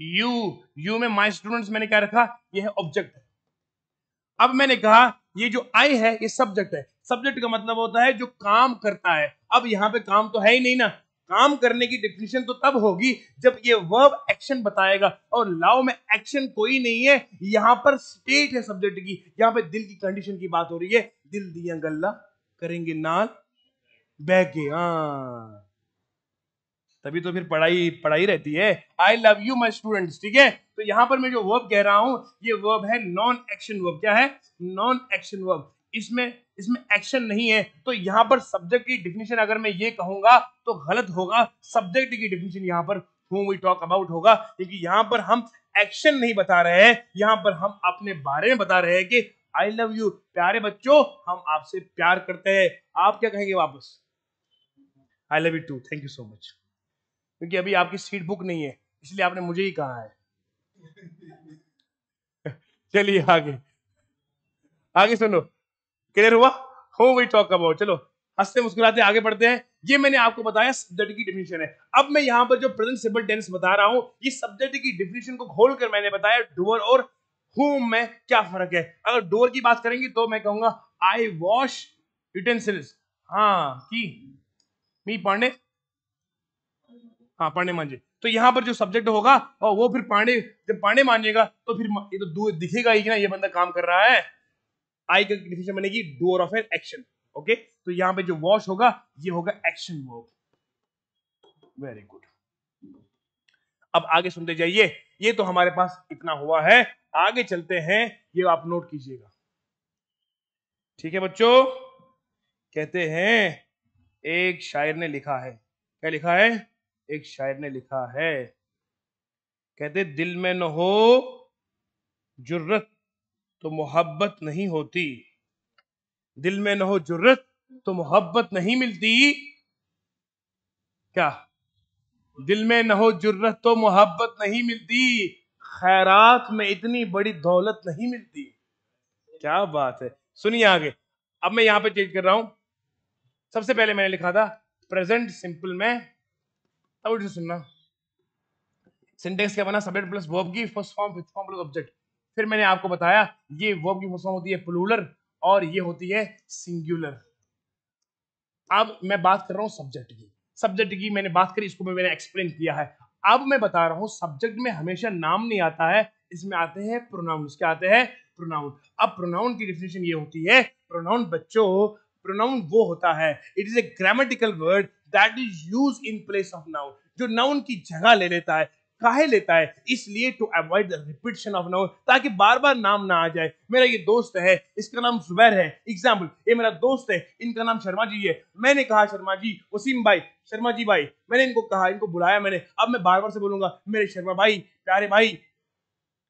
यू यू में माई स्टूडेंट्स मैंने क्या रखा यह है ऑब्जेक्ट अब मैंने कहा ये जो आई है ये सब्जेक्ट है सब्जेक्ट का मतलब होता है जो काम करता है अब यहाँ पे काम तो है ही नहीं ना काम करने की डिफिनेशन तो तब होगी जब ये वर्ब एक्शन बताएगा और लाओ में एक्शन कोई नहीं है यहां पर स्टेट है सब्जेक्ट की यहाँ पे दिल की कंडीशन की बात हो रही है दिल दिया गल्ला करेंगे नाल बह के हाँ तभी तो फिर पढ़ाई पढ़ाई रहती है I love you my students ठीक है तो यहाँ पर मैं जो वर्ब कह रहा हूँ ये वर्ब है नॉन एक्शन वर्ब क्या है नॉन एक्शन वर्ब इसमें इसमें एक्शन नहीं है तो यहाँ पर सब्जेक्ट की डिफिनेशन अगर मैं ये कहूंगा तो गलत होगा सब्जेक्ट की डिफिनेशन यहाँ पर हुम वी टॉक अबाउट होगा क्योंकि यहाँ पर हम एक्शन नहीं बता रहे हैं यहाँ पर हम अपने बारे में बता रहे हैं कि आई लव यू प्यारे बच्चों हम आपसे प्यार करते हैं आप क्या कहेंगे वापस I love you too thank you so much क्योंकि अभी आपकी सीट बुक नहीं है इसलिए आपने मुझे ही कहा है चलिए आगे आगे सुनो क्लियर हुआ हो वही टॉक अबाउट चलो हंसते मुस्कुराते आगे बढ़ते हैं ये मैंने आपको बताया सब्जेक्ट की डिफिनेशन है अब मैं यहाँ पर जो प्रेजेंट सिंपल टेंस बता रहा हूँ ये सब्जेक्ट की डिफिनेशन को खोल कर मैंने बताया डोअर और होम में क्या फर्क है अगर डोर की बात करेंगे तो मैं कहूंगा आई वॉश यूटेंसिल्स हाँ की मी पांडे हाँ पांडे मांझे तो यहाँ पर जो सब्जेक्ट होगा और वो फिर पांडे जब पांडे मांझेगा तो फिर ये तो दूर दिखेगा ही ना ये बंदा काम कर रहा है आई का डिफिनेशन बनेगी doer of an action okay तो यहाँ पे जो वॉश होगा ये होगा एक्शन वर्ब वेरी गुड अब आगे सुनते जाइए ये तो हमारे पास इतना हुआ है आगे चलते हैं ये आप नोट कीजिएगा ठीक है बच्चों कहते हैं एक शायर ने लिखा है क्या लिखा है एक शायर ने लिखा है कहते दिल में न हो जुर्रत तो मोहब्बत नहीं होती दिल में न हो जुर्रत तो मोहब्बत नहीं मिलती क्या दिल में न हो जुर्रत तो मोहब्बत नहीं मिलती खैरात में इतनी बड़ी दौलत नहीं मिलती क्या बात है सुनिए आगे अब मैं यहां पे चेंज कर रहा हूं सबसे पहले मैंने लिखा था प्रेजेंट सिंपल में अब इसे सुनना सिंटेक्स क्या बना सब्जेक्ट प्लस वर्ब की first form fifth form plus object फिर मैंने आपको बताया ये वर्ब की फर्स्ट फॉर्म होती है प्लूलर और ये होती है सिंगुलर अब मैं बात कर रहा हूं सब्जेक्ट की सब्जेक्ट की मैंने बात करी इसको मैंने एक्सप्लेन किया है अब मैं बता रहा हूं सब्जेक्ट में हमेशा नाम नहीं आता है इसमें आते हैं प्रोनाउन क्या आते हैं प्रोनाउन अब प्रोनाउन की डेफिनेशन ये होती है प्रोनाउन बच्चों प्रोनाउन वो होता है it is a grammatical word that is use in place of noun जो नाउन की जगह ले लेता है काहे लेता है इसलिए to avoid the repetition of noun ताकि बार बार नाम ना आ जाए मेरा ये दोस्त है इसका नाम जुबैर है एग्जाम्पल ये मेरा दोस्त है इनका नाम शर्मा जी है मैंने कहा शर्मा जी वसीम भाई शर्मा जी भाई मैंने इनको कहा इनको बुलाया मैंने अब मैं बार बार से बोलूंगा मेरे शर्मा भाई प्यारे भाई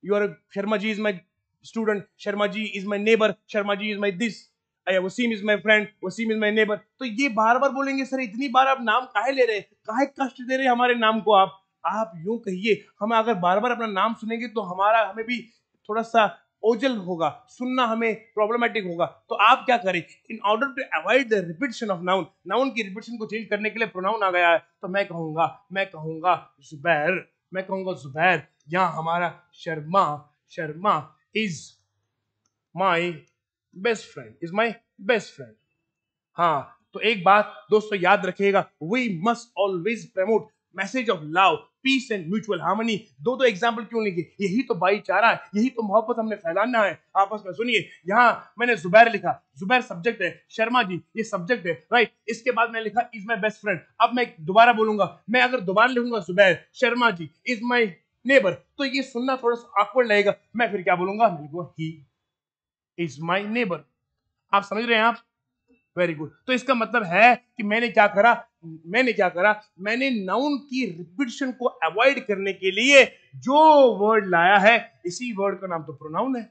you are Sharma ji is my student Sharma ji is my neighbour Sharma ji is my this Wasim is my friend Wasim is my neighbour तो ये बार बार बोलेंगे सर इतनी बार आप नाम काहे ले रहे काहे कष्ट दे रहे हमारे नाम को आप आप यूं कहिए हम अगर बार बार अपना नाम सुनेंगे तो हमारा हमें भी थोड़ा सा ओजल होगा सुनना हमें प्रॉब्लमेटिक होगा तो आप क्या करें in order to avoid the repetition of noun noun की रिपीटेशन को चेंज करने के लिए प्रोनाउन आ गया है तो मैं कहूंगा मैं कहूंगा जुबैर मैं कहूंगा जुबैर यहां हमारा Sharma Sharma is my best friend is my best friend हाँ तो एक बात दोस्तों याद रखिएगा we must always promote message of love peace and mutual harmony दो दो एग्जाम्पल क्यों लेंगे यही तो भाईचारा है यही तो मोहब्बत हमने फैलाना है आपस में सुनिए यहाँ मैंने जुबैर लिखा जुबैर सब्जेक्ट है शर्मा जी ये सब्जेक्ट है राइट इसके बाद मैं लिखा इज माई बेस्ट फ्रेंड अब मैं दोबारा बोलूंगा मैं अगर दोबारा लिखूंगा Zubair Sharma ji is my neighbour तो ये सुनना थोड़ा सा आकवर्ड लगेगा मैं फिर क्या बोलूंगा मैं लिखूंगा ही इज माई नेबर आप समझ रहे हैं आप वेरी गुड तो इसका मतलब है कि मैंने क्या करा मैंने क्या करा मैंने नाउन की रिपीटेशन को अवॉइड करने के लिए जो वर्ड लाया है इसी वर्ड का नाम तो प्रोनाउन है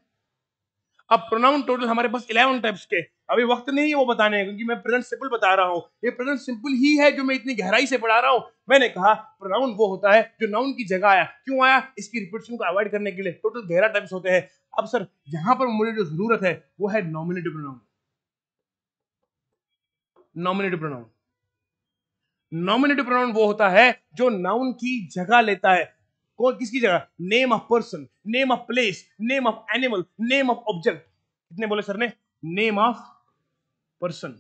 अब प्रोनाउन टोटल हमारे पास इलेवन टाइप्स के अभी वक्त नहीं है वो बताने क्योंकि मैं प्रेजेंट सिंपल बता रहा हूँ ये प्रेजेंट सिंपल ही है जो मैं इतनी गहराई से पढ़ा रहा हूँ मैंने कहा प्रोनाउन वो होता है जो नाउन की जगह आया क्यों आया इसकी रिपीटेशन को अवॉइड करने के लिए टोटल गहरा टाइप्स होते हैं अब सर यहां पर मुझे जो जरूरत है वो है nominative pronoun nominative pronoun nominative pronoun वो होता है जो नाउन की जगह लेता है कौन किसकी जगह name of person name of place name of animal name of object कितने बोले सर ने नेम ऑफ पर्सन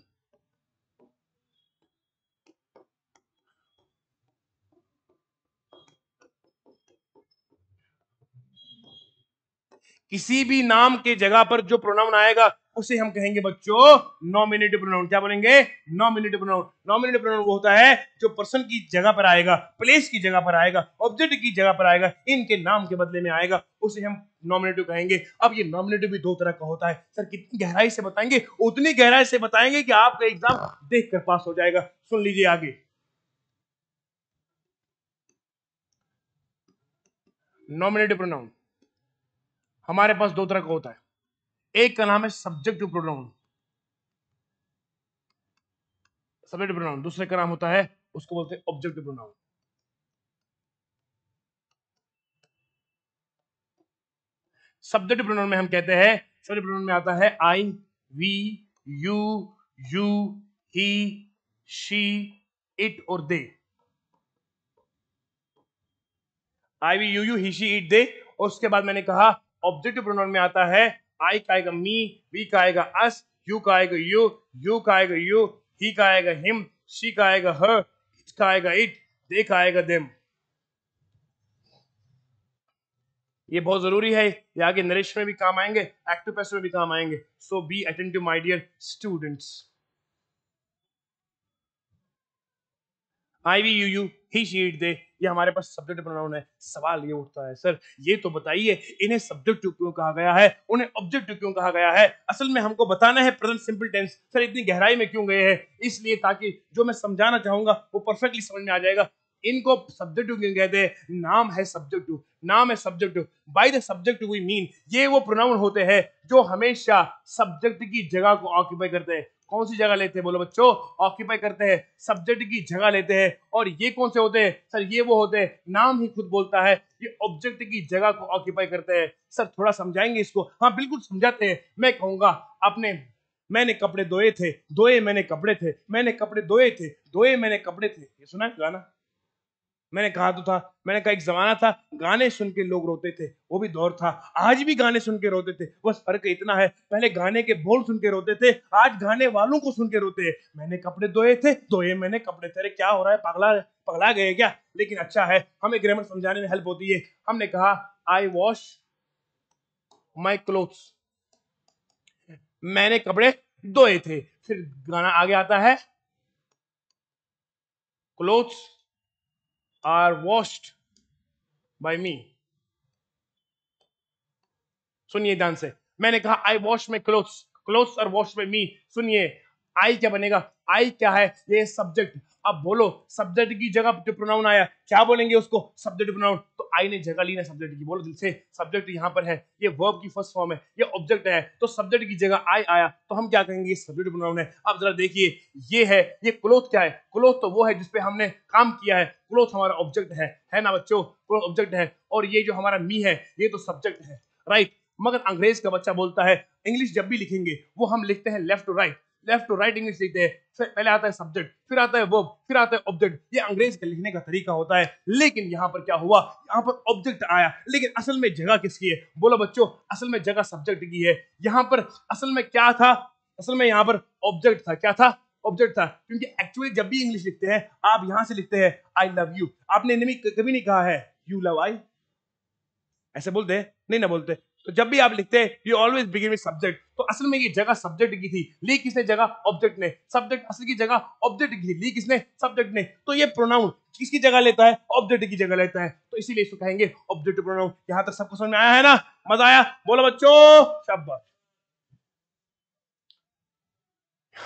किसी भी नाम के जगह पर जो प्रोनाउन आएगा उसे हम कहेंगे बच्चों नॉमिनेटिव प्रोनाउन क्या बोलेंगे नॉमिनेटिव प्रोनाउन नॉमिनेटिव प्रोनाउन वो होता है जो पर्सन की जगह पर आएगा प्लेस की जगह पर आएगा ऑब्जेक्ट की जगह पर आएगा इनके नाम के बदले में आएगा उसे हम नॉमिनेटिव कहेंगे अब ये नॉमिनेटिव भी दो तरह का होता है सर कितनी गहराई से बताएंगे उतनी गहराई से बताएंगे कि आपका एग्जाम देख कर पास हो जाएगा सुन लीजिए आगे नॉमिनेटिव प्रोनाउन हमारे पास दो तरह का होता है एक का नाम है सब्जेक्टिव प्रोनाउन सब्जेक्टिव प्रोनाउन दूसरे का नाम होता है उसको बोलते हैं ऑब्जेक्टिव प्रोनाउन सब्जेक्टिव प्रोनाउन में हम कहते हैं सब्जेक्टिव प्रोनाउन में आता है I we you you he she it और they I we you you he she it they और उसके बाद मैंने कहा ऑब्जेक्टिव प्रोनाउन में आता है आई का आएगा मी वी का आएगा अस यू का आएगा यू यू का आएगा यू ही का आएगा हिम शी का आएगा हर इट का आएगा इट दे का आएगा देम ये बहुत जरूरी है ये आगे नरेश में भी काम आएंगे एक्टिव पैस में भी काम आएंगे so be attentive my dear students I we you you he she they ये हमारे पास सब्जेक्ट प्रोनाउन है सवाल ये उठता है सर ये तो बताइए इन्हें सब्जेक्टिव क्यों कहा गया है उन्हें ऑब्जेक्टिव क्यों कहा गया है असल में हमको बताना है प्रेजेंट सिंपल टेंस सर इतनी गहराई में क्यों गए हैं इसलिए ताकि जो मैं समझाना चाहूंगा वो परफेक्टली समझ में आ जाएगा इनको सब्जेक्ट टू कहते हैं नाम है सब्जेक्ट टू नाम है subject to by the subject we mean ये वो प्रोनाउन होते हैं जो हमेशा सब्जेक्ट की जगह को ऑक्यूपाई करते हैं कौन सी जगह लेते हैं बोलो बच्चों ऑक्यूपाई करते हैं सब्जेक्ट की जगह लेते हैं और ये कौन से होते हैं सर ये वो होते हैं नाम ही खुद बोलता है ये ऑब्जेक्ट की जगह को ऑक्यूपाई करते हैं सर थोड़ा समझाएंगे इसको हाँ बिल्कुल समझाते हैं मैं कहूंगा अपने मैंने कपड़े धोए थे धोए मैंने कपड़े थे मैंने कपड़े धोए थे धोए मैंने कपड़े थे ये सुना है गाना मैंने कहा तो था मैंने कहा एक जमाना था गाने सुन के लोग रोते थे वो भी दौर था आज भी गाने सुन के रोते थे बस फर्क इतना है पहले गाने के बोल सुन के रोते थे आज गाने वालों को सुन के रोते हैं मैंने कपड़े धोए थे धोए मैंने कपड़े तेरे क्या हो रहा है पगला पगला गए क्या लेकिन अच्छा है हमें ग्रामर समझाने में हेल्प होती है हमने कहा आई वॉश माई क्लोथ्स मैंने कपड़े धोए थे फिर गाना आगे आता है clothes are washed by me सुनिए ध्यान से मैंने कहा I wash my clothes cloth are wash by me सुनिए आई क्या बनेगा आई क्या है ये सब्जेक्ट अब बोलो सब्जेक्ट की जगह जो प्रोनाउन आया क्या बोलेंगे उसको सब्जेक्ट प्रोनाउन तो आई ने जगह ली ना सब्जेक्ट की बोलो दिल से सब्जेक्ट यहाँ पर है ये वर्ब की फर्स्ट फॉर्म है ये ऑब्जेक्ट है तो सब्जेक्ट की जगह आई आया तो हम क्या कहेंगे सब्जेक्ट प्रोनाउन है अब जरा देखिए ये है ये क्लोथ क्या है क्लोथ तो वो है जिसपे हमने काम किया है क्लोथ हमारा ऑब्जेक्ट है है ना बच्चों क्लोथ ऑब्जेक्ट है और ये जो हमारा मी है ये तो सब्जेक्ट है राइट मगर अंग्रेज का बच्चा बोलता है इंग्लिश जब भी लिखेंगे वो हम लिखते हैं left to right left to right English सीखते हैं पहले आता है सब्जेक्ट फिर आता है वर्ब फिर आता है ऑब्जेक्ट ये अंग्रेज के लिखने का तरीका होता है लेकिन यहाँ पर क्या हुआ यहाँ पर ऑब्जेक्ट आया लेकिन असल में जगह किसकी है बोलो बच्चों असल में जगह सब्जेक्ट की है यहाँ पर असल में क्या था असल में यहाँ पर ऑब्जेक्ट था क्या था ऑब्जेक्ट था क्योंकि एक्चुअली जब भी इंग्लिश लिखते हैं आप यहां से लिखते हैं आई लव यू आपने कभी नहीं कहा है यू लव आई ऐसे बोलते हैं नहीं ना बोलते तो जब भी आप लिखते हैं you always begin with subject तो असल में ये जगह सब्जेक्ट की थी ली किसने जगह ऑब्जेक्ट ने सब्जेक्ट असल की जगह ऑब्जेक्ट की थी ली किसने सब्जेक्ट ने तो ये प्रोनाउन किसकी जगह लेता है ऑब्जेक्ट की जगह लेता है तो इसीलिए इसको कहेंगे ऑब्जेक्ट प्रोनाउन यहां तक सबको समझ में आया है ना मजा आया बोलो बच्चों शब्द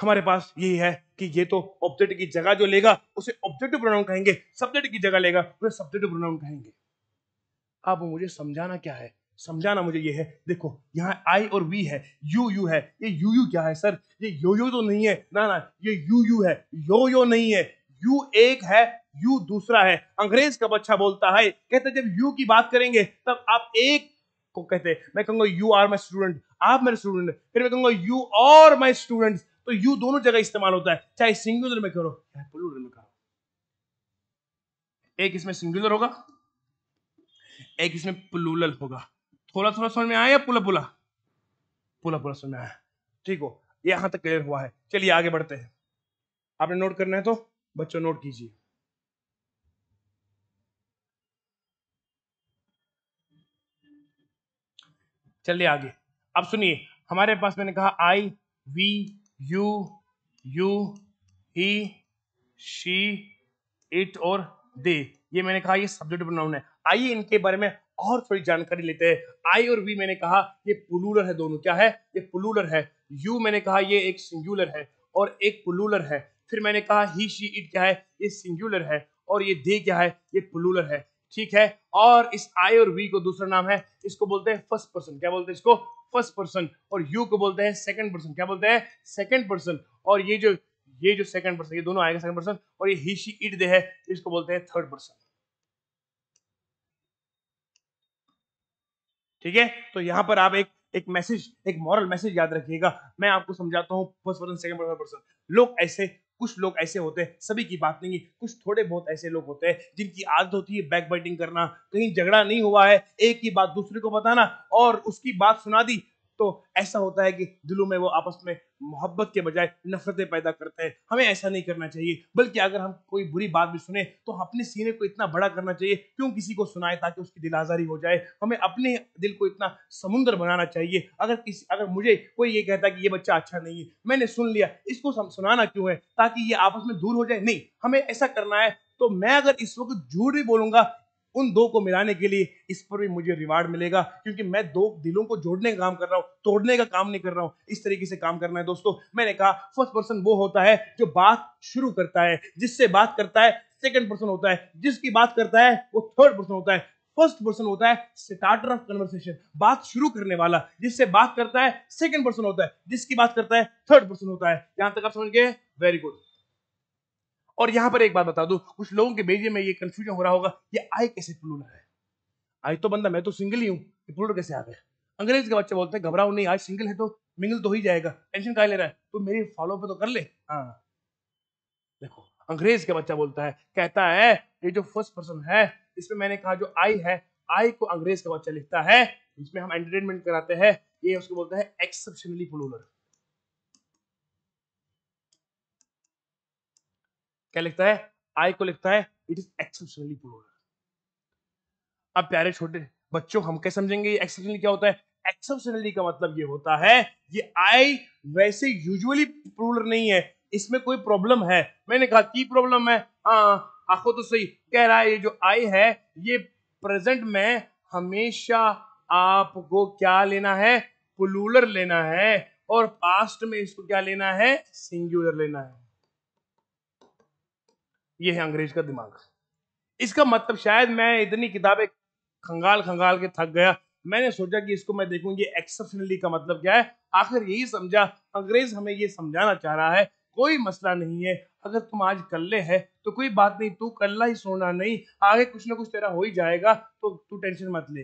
हमारे पास यही है कि ये तो ऑब्जेक्ट की जगह जो लेगा उसे ऑब्जेक्ट प्रोनाउन कहेंगे सब्जेक्ट की जगह लेगा उसे सब्जेक्ट प्रोनाउन कहेंगे आप मुझे समझाना क्या है समझाना मुझे ये है देखो यहाँ आई और वी है यू यू है ये यू यू क्या है सर ये यो यो तो नहीं है ना ना ये यू यू है यो यो नहीं है यू एक है यू दूसरा है अंग्रेज कब अच्छा बोलता है कहते जब यू की बात करेंगे तब आप एक को कहते मैं कहूंगा यू आर माई स्टूडेंट आप मेरे स्टूडेंट फिर मैं कहूंगा यू और माई स्टूडेंट तो यू दोनों जगह इस्तेमाल होता है चाहे सिंगुलर में करो चाहे प्लूरल में करो एक इसमें सिंगुलर होगा एक इसमें प्लूरल होगा थोड़ा थोड़ा समझ में आया या पुला पुला पुला पुला समझ में आया ठीक हो यहां तक क्लियर हुआ है चलिए आगे बढ़ते हैं आपने नोट करना है तो बच्चों नोट कीजिए चलिए आगे अब सुनिए हमारे पास मैंने कहा I we you you he she it और दे ये मैंने कहा ये सब्जेक्ट प्रोनाउन है आइए इनके बारे में और थोड़ी जानकारी लेते हैं आई और वी मैंने कहा ये पुलुलर है दोनों क्या है ये पुलुलर है यू मैंने कहा ये एक सिंगुलर है और एक पुलुलर है फिर मैंने कहा ही शी इट क्या है ये सिंगुलर है और ये दे क्या है ये पुलुलर है ठीक है और इस आई और वी को दूसरा नाम है इसको बोलते हैं फर्स्ट पर्सन क्या बोलते हैं इसको फर्स्ट पर्सन और यू को बोलते हैं सेकंड पर्सन क्या बोलते हैं सेकंड पर्सन और ये जो ये जो सेकंड पर्सन ये दोनों आएगा सेकंड पर्सन और ये ही शी इट दे है इसको बोलते हैं थर्ड पर्सन ठीक है तो यहाँ पर आप एक एक मैसेज एक मॉरल मैसेज याद रखिएगा मैं आपको समझाता हूँ first person second person person लोग ऐसे कुछ लोग ऐसे होते हैं सभी की बात नहीं है कुछ थोड़े बहुत ऐसे लोग होते हैं जिनकी आदत होती है बैक बाइटिंग करना कहीं झगड़ा नहीं हुआ है एक की बात दूसरे को बताना और उसकी बात सुना दी तो ऐसा होता है कि दिलों में वो आपस में मोहब्बत के बजाय नफरतें पैदा करते हैं हमें ऐसा नहीं करना चाहिए बल्कि अगर हम कोई बुरी बात भी सुने तो अपने सीने को इतना बड़ा करना चाहिए क्यों किसी को सुनाए ताकि उसकी दिल आज़ारी हो जाए हमें अपने दिल को इतना समुंदर बनाना चाहिए अगर किसी अगर मुझे कोई ये कहता कि ये बच्चा अच्छा नहीं है मैंने सुन लिया इसको सुनाना क्यों है ताकि ये आपस में दूर हो जाए नहीं हमें ऐसा करना है तो मैं अगर इस वक्त झूठ भी बोलूंगा उन दो को मिलाने के लिए इस पर भी मुझे रिवार्ड मिलेगा क्योंकि मैं दो दिलों को जोड़ने का काम कर रहा हूं तोड़ने का काम नहीं कर रहा हूँ इस तरीके से काम करना है दोस्तों मैंने कहा फर्स्ट पर्सन वो होता है जो बात शुरू करता है जिससे बात करता है सेकंड पर्सन होता है जिसकी बात करता है वो थर्ड पर्सन होता है फर्स्ट पर्सन होता है स्टार्टर ऑफ कन्वर्सेशन बात शुरू करने वाला जिससे बात करता है सेकंड पर्सन होता है जिसकी बात करता है थर्ड पर्सन होता है यहां तक आप समझ गए वेरी गुड और यहां पर एक बात बता दू कुछ लोगों के बेजे में ये कंफ्यूजन हो रहा होगा ये आई कैसे प्लूर है आई तो बंदा मैं तो सिंगल ही हूँ प्लूर कैसे आ गए अंग्रेज के बच्चे बोलते हैं घबराओ नहीं आज सिंगल है तो मिंगल तो ही जाएगा टेंशन का ले रहा है तो मेरे फॉलो पे तो कर ले हाँ देखो अंग्रेज का बच्चा बोलता है कहता है ये जो फर्स्ट पर्सन है इसमें मैंने कहा जो आई है आई को अंग्रेज का बच्चा लिखता है इसमें हम एंटरटेनमेंट कराते हैं ये उसको बोलता है एक्सेप्शनली प्लूरल क्या लिखता है आई को लिखता है इट इज एक्सेप्शनली प्लूरल अब प्यारे छोटे बच्चों हम क्या समझेंगे एक्सेप्शनली क्या होता है एक्सेप्शनली का मतलब ये होता है ये आई वैसे यूजुअली प्लूरल नहीं है इसमें कोई प्रॉब्लम है मैंने कहा की प्रॉब्लम है हाँ आंखों तो सही कह रहा है ये जो आई है ये प्रेजेंट में हमेशा आपको क्या लेना है प्लूलर लेना है और पास्ट में इसको क्या लेना है सिंगुलर लेना है ये है अंग्रेज का दिमाग इसका मतलब शायद मैं इतनी किताबें खंगाल खंगाल के थक गया मैंने सोचा कि इसको मैं देखूं ये एक्सेप्शनली का मतलब क्या है आखिर यही समझा अंग्रेज हमें ये समझाना चाह रहा है कोई मसला नहीं है अगर तुम आज कल्ले है तो कोई बात नहीं तू कल्ला ही सोना नहीं आगे कुछ ना कुछ तेरा हो ही जाएगा तो तू टेंशन मत ले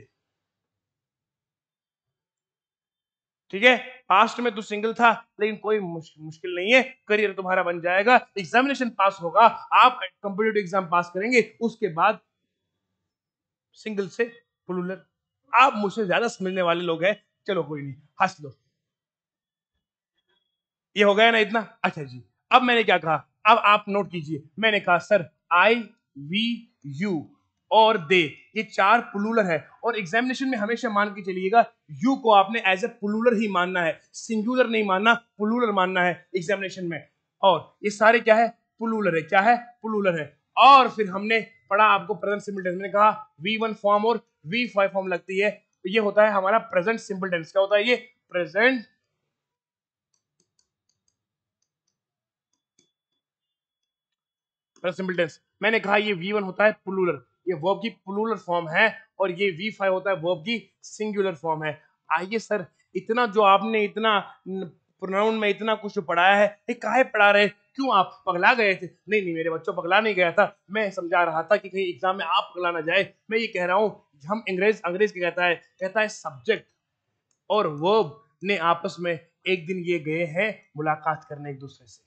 ठीक है पास्ट में तू सिंगल था लेकिन कोई मुश्किल नहीं है करियर तुम्हारा बन जाएगा एग्जामिनेशन पास होगा आप कंपिटेटिव एग्जाम पास करेंगे उसके बाद सिंगल से फुलर आप मुझसे ज्यादा समझने वाले लोग हैं चलो कोई नहीं हंस लो ये हो गया ना इतना अच्छा जी अब मैंने क्या कहा अब आप नोट कीजिए मैंने कहा सर आई वी यू और दे ये चार पुलुलर है और एग्जामिनेशन में हमेशा मान के चलिएगा यू को आपने एज ए पुलुलर ही मानना है सिंगुलर नहीं मानना पुलुलर मानना है एग्जामिनेशन में और ये सारे क्या है पुलुलर है क्या है पुलुलर है और फिर हमने पढ़ा आपको प्रेजेंट सिंपल टेंस में कहा वी वन फॉर्म और वी फाइव फॉर्म लगती है तो ये होता है हमारा प्रेजेंट सिंपल टेंस क्या होता है ये प्रेजेंट सिंपल टेंस मैंने कहा ये वी वन होता है पुलुलर ये वर्ब की प्लूरल फॉर्म है और ये वी फाइव होता है वर्ब की सिंगुलर फॉर्म है आइए सर इतना जो आपने इतना प्रोनाउन में इतना कुछ पढ़ाया है ये काहे पढ़ा रहे क्यों आप पगला गए थे नहीं नहीं मेरे बच्चों पगला नहीं गया था मैं समझा रहा था कि कहीं एग्जाम में आप पगला ना जाए मैं ये कह रहा हूँ हम अंग्रेज अंग्रेज के कहता है कहता है सब्जेक्ट और वर्ब ने आपस में एक दिन ये गए हैं मुलाकात करने एक दूसरे से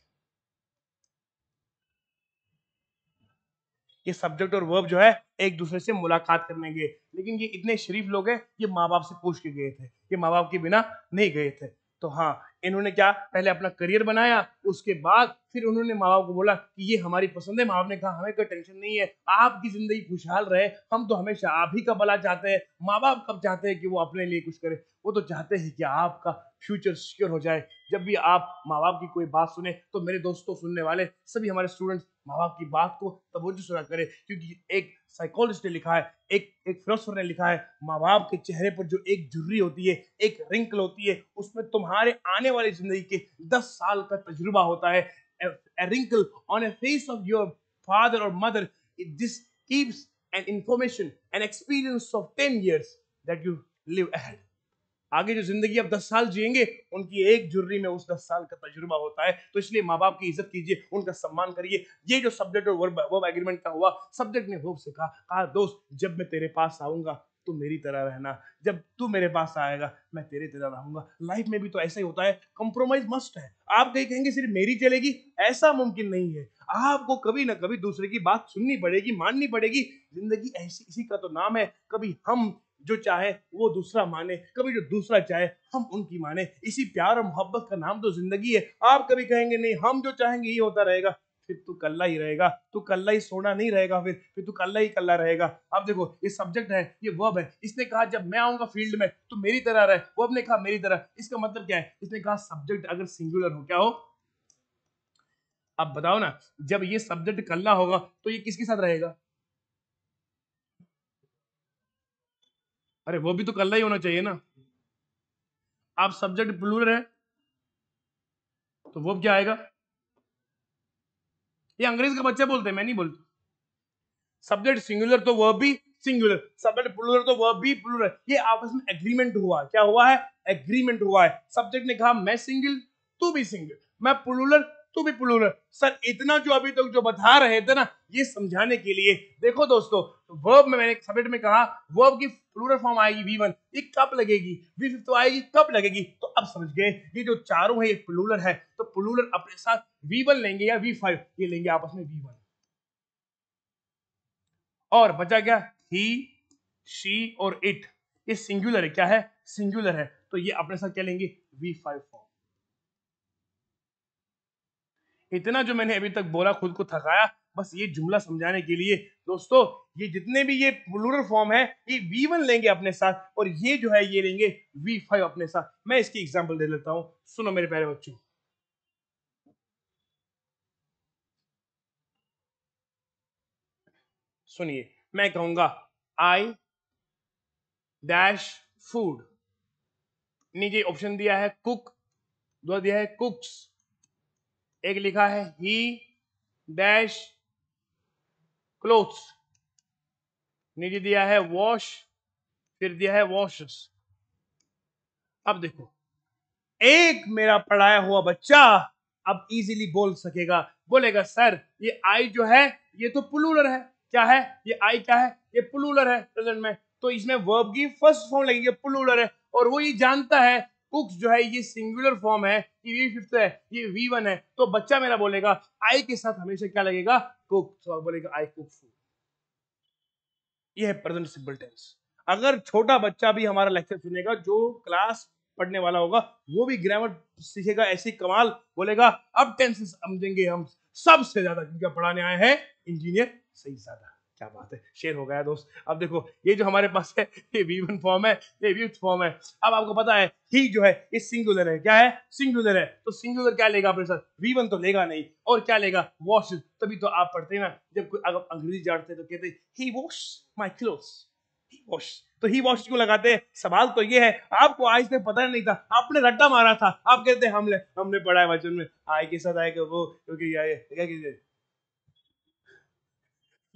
ये सब्जेक्ट और वर्ब जो है एक दूसरे से मुलाकात करने गए लेकिन ये इतने शरीफ लोग हैं ये माँ बाप से पूछ के गए थे ये माँ बाप के बिना नहीं गए थे तो हाँ इन्होंने क्या पहले अपना करियर बनाया उसके बाद फिर उन्होंने माँ बाप को बोला कि ये हमारी पसंद है माँ बाप ने कहा हमें कोई टेंशन नहीं है आपकी जिंदगी खुशहाल रहे हम तो हमेशा आप ही का भला चाहते हैं माँ बाप कब चाहते हैं कि वो अपने लिए कुछ करे वो तो चाहते हैं कि आपका फ्यूचर सिक्योर हो जाए जब भी आप माँ बाप की कोई बात सुने तो मेरे दोस्तों सुनने वाले सभी हमारे स्टूडेंट्स माँ बाप की बात को तवज्जो सुना करें क्योंकि एक साइकोलॉजिस्ट ने लिखा है एक एक फिलोसफर ने लिखा है माँ बाप के चेहरे पर जो एक झुर्री होती है एक रिंकल होती है उसमें तुम्हारे आने वाली जिंदगी के दस साल का तजुर्बा होता है a wrinkle on a face of your father or mother this keeps an information an experience of 10 years that you live ahead आगे जो जिंदगी आप दस साल जिएंगे उनकी एक जुर्री में उस दस साल का तजुर्बा होता है तो इसलिए माँ बाप की इज्जत कीजिए उनका सम्मान करिए ये जो सब्जेक्ट और वर्ब वर्ब एग्रीमेंट का हुआ सब्जेक्ट ने होप से कहा कहा दोस्त जब मैं तेरे पास आऊंगा तू मेरी तरह रहना जब तू मेरे पास आएगा मैं तेरे तरह रहूंगा लाइफ में भी तो ऐसा ही होता है कॉम्प्रोमाइज मस्ट है आप कहीं कहेंगे सिर्फ मेरी चलेगी ऐसा मुमकिन नहीं है आपको कभी ना कभी दूसरे की बात सुननी पड़ेगी माननी पड़ेगी जिंदगी ऐसी इसी का तो नाम है कभी हम जो चाहे वो दूसरा माने कभी जो दूसरा चाहे हम उनकी माने इसी प्यार और मोहब्बत का नाम तो जिंदगी है आप कभी कहेंगे नहीं हम जो चाहेंगे यही होता रहेगा फिर तू कल्ला ही रहेगा तू कल्ला ही सोना नहीं रहेगा फिर फिर तू कल्ला ही कल्ला रहेगा अब देखो ये सब्जेक्ट है ये वर्ब है इसने कहा जब मैं आऊंगा फील्ड में तो मेरी तरह रहे वर्ब ने कहा मेरी तरह इसका मतलब क्या है इसने कहा सब्जेक्ट अगर सिंगुलर हो क्या हो अब बताओ ना जब ये सब्जेक्ट कल्ला होगा तो ये किसके साथ रहेगा अरे वो भी तो कल्ला ही होना चाहिए ना आप सब्जेक्ट प्लूर है तो वो क्या आएगा ये अंग्रेज के बच्चे बोलते हैं मैं नहीं बोलता सब्जेक्ट सिंगुलर तो वह भी सिंगुलर सब्जेक्ट प्लूर तो वह भी प्लूर ये आपस में एग्रीमेंट हुआ क्या हुआ है एग्रीमेंट हुआ है सब्जेक्ट ने कहा मैं सिंगल तू भी सिंगल मैं प्लूलर टू भी प्लूरल सर इतना जो अभी तक तो जो बता रहे थे ना ये समझाने के लिए देखो दोस्तों वर्ब में मैंने सब्जेक्ट में कहा वर्ब की प्लूरल फॉर्म आएगी वी वन ये कब लगेगी वी फिफ्थ तो आएगी कब लगेगी तो अब समझ गए ये जो चारों है ये प्लूरल है तो प्लूरल अपने साथ वी वन लेंगे या वी फाइव ये लेंगे आपस में वी वन और बचा गया ही शी और इट ये सिंगुलर है क्या है सिंगुलर है तो ये अपने साथ क्या लेंगे वी फाइव फॉर्म इतना जो मैंने अभी तक बोला खुद को थकाया बस ये जुमला समझाने के लिए दोस्तों ये जितने भी ये प्लूरल फॉर्म है ये वी वन लेंगे अपने साथ और ये जो है ये लेंगे वी फाइव अपने साथ मैं इसकी एग्जाम्पल दे लेता हूँ सुनो मेरे प्यारे बच्चों सुनिए मैं कहूंगा आई डैश फूड नीचे ऑप्शन दिया है कुक दो दिया है कुक्स एक लिखा है ही डैश क्लोथ्स नीचे दिया है वॉश फिर दिया है वॉश अब देखो एक मेरा पढ़ाया हुआ बच्चा अब इजीली बोल सकेगा बोलेगा सर ये आई जो है ये तो पुलुलर है क्या है ये आई क्या है ये पुलुलर है प्रेजेंट में तो इसमें वर्ब की फर्स्ट फॉर्म लगेगी पुलुलर है और वो ये जानता है कुक्स जो है ये सिंगुलर फॉर्म है ये वी फिफ्थ है ये वी वन है तो बच्चा मेरा बोलेगा आई के साथ हमेशा क्या लगेगा कुक तो बोलेगा आई कुक फूड ये है प्रेजेंट सिंपल टेंस अगर छोटा बच्चा भी हमारा लेक्चर सुनेगा जो क्लास पढ़ने वाला होगा वो भी ग्रामर सीखेगा ऐसी कमाल बोलेगा अब टेंसेस समझेंगे हम सबसे ज्यादा जिनका पढ़ाने आए हैं इंजीनियर सही ज्यादा क्या बात है शेयर हो गया दोस्त अब देखो ये जो हमारे पास है ये वी वन फॉर्म है ये वी फॉर्म है अब आपको पता है ही जो है ये सिंगुलर है क्या है सिंगुलर है तो सिंगुलर क्या लेगा अपने साथ वी वन तो लेगा नहीं और क्या लेगा वॉश तभी तो आप पढ़ते हैं ना जब कोई अगर अंग्रेजी जानते तो कहते he wash my cloth he wash तो ही वॉश क्यों लगाते हैं सवाल तो ये है आपको आज तक पता नहीं था आपने रट्टा मारा था आप कहते हैं हमने हमने पढ़ा है वचन में आए के साथ आए के वो क्योंकि क्या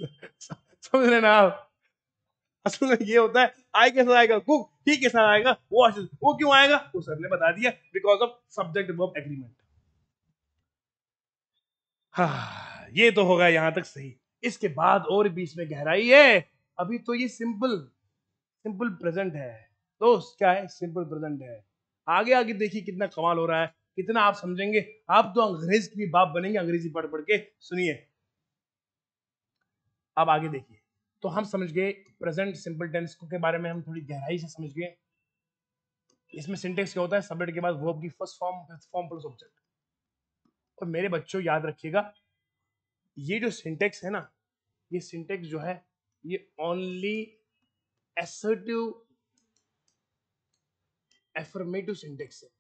समझ रहे ना आप असल में ये होता है आई के साथ आएगा कुक ही के साथ आएगा वॉश वो क्यों आएगा वो सर ने बता दिया because of subject verb agreement हाँ ये तो होगा यहां तक सही इसके बाद और बीच में गहराई है अभी तो ये सिंपल सिंपल प्रेजेंट है दोस्त क्या है सिंपल प्रेजेंट है आगे आगे देखिए कितना कमाल हो रहा है कितना आप समझेंगे आप तो अंग्रेज की बाप बनेंगे अंग्रेजी पढ़ पढ़ के सुनिए अब आगे देखिए तो हम समझ गए प्रेजेंट सिंपल टेंस के बारे में हम थोड़ी गहराई से समझ गए इसमें सिंटेक्स क्या होता है सब्जेक्ट के बाद वर्ब की first form form plus object और मेरे बच्चों याद रखिएगा ये जो सिंटेक्स है ना ये सिंटेक्स जो है ये ओनली एसर्टिव एफर्मेटिव सिंटेक्स है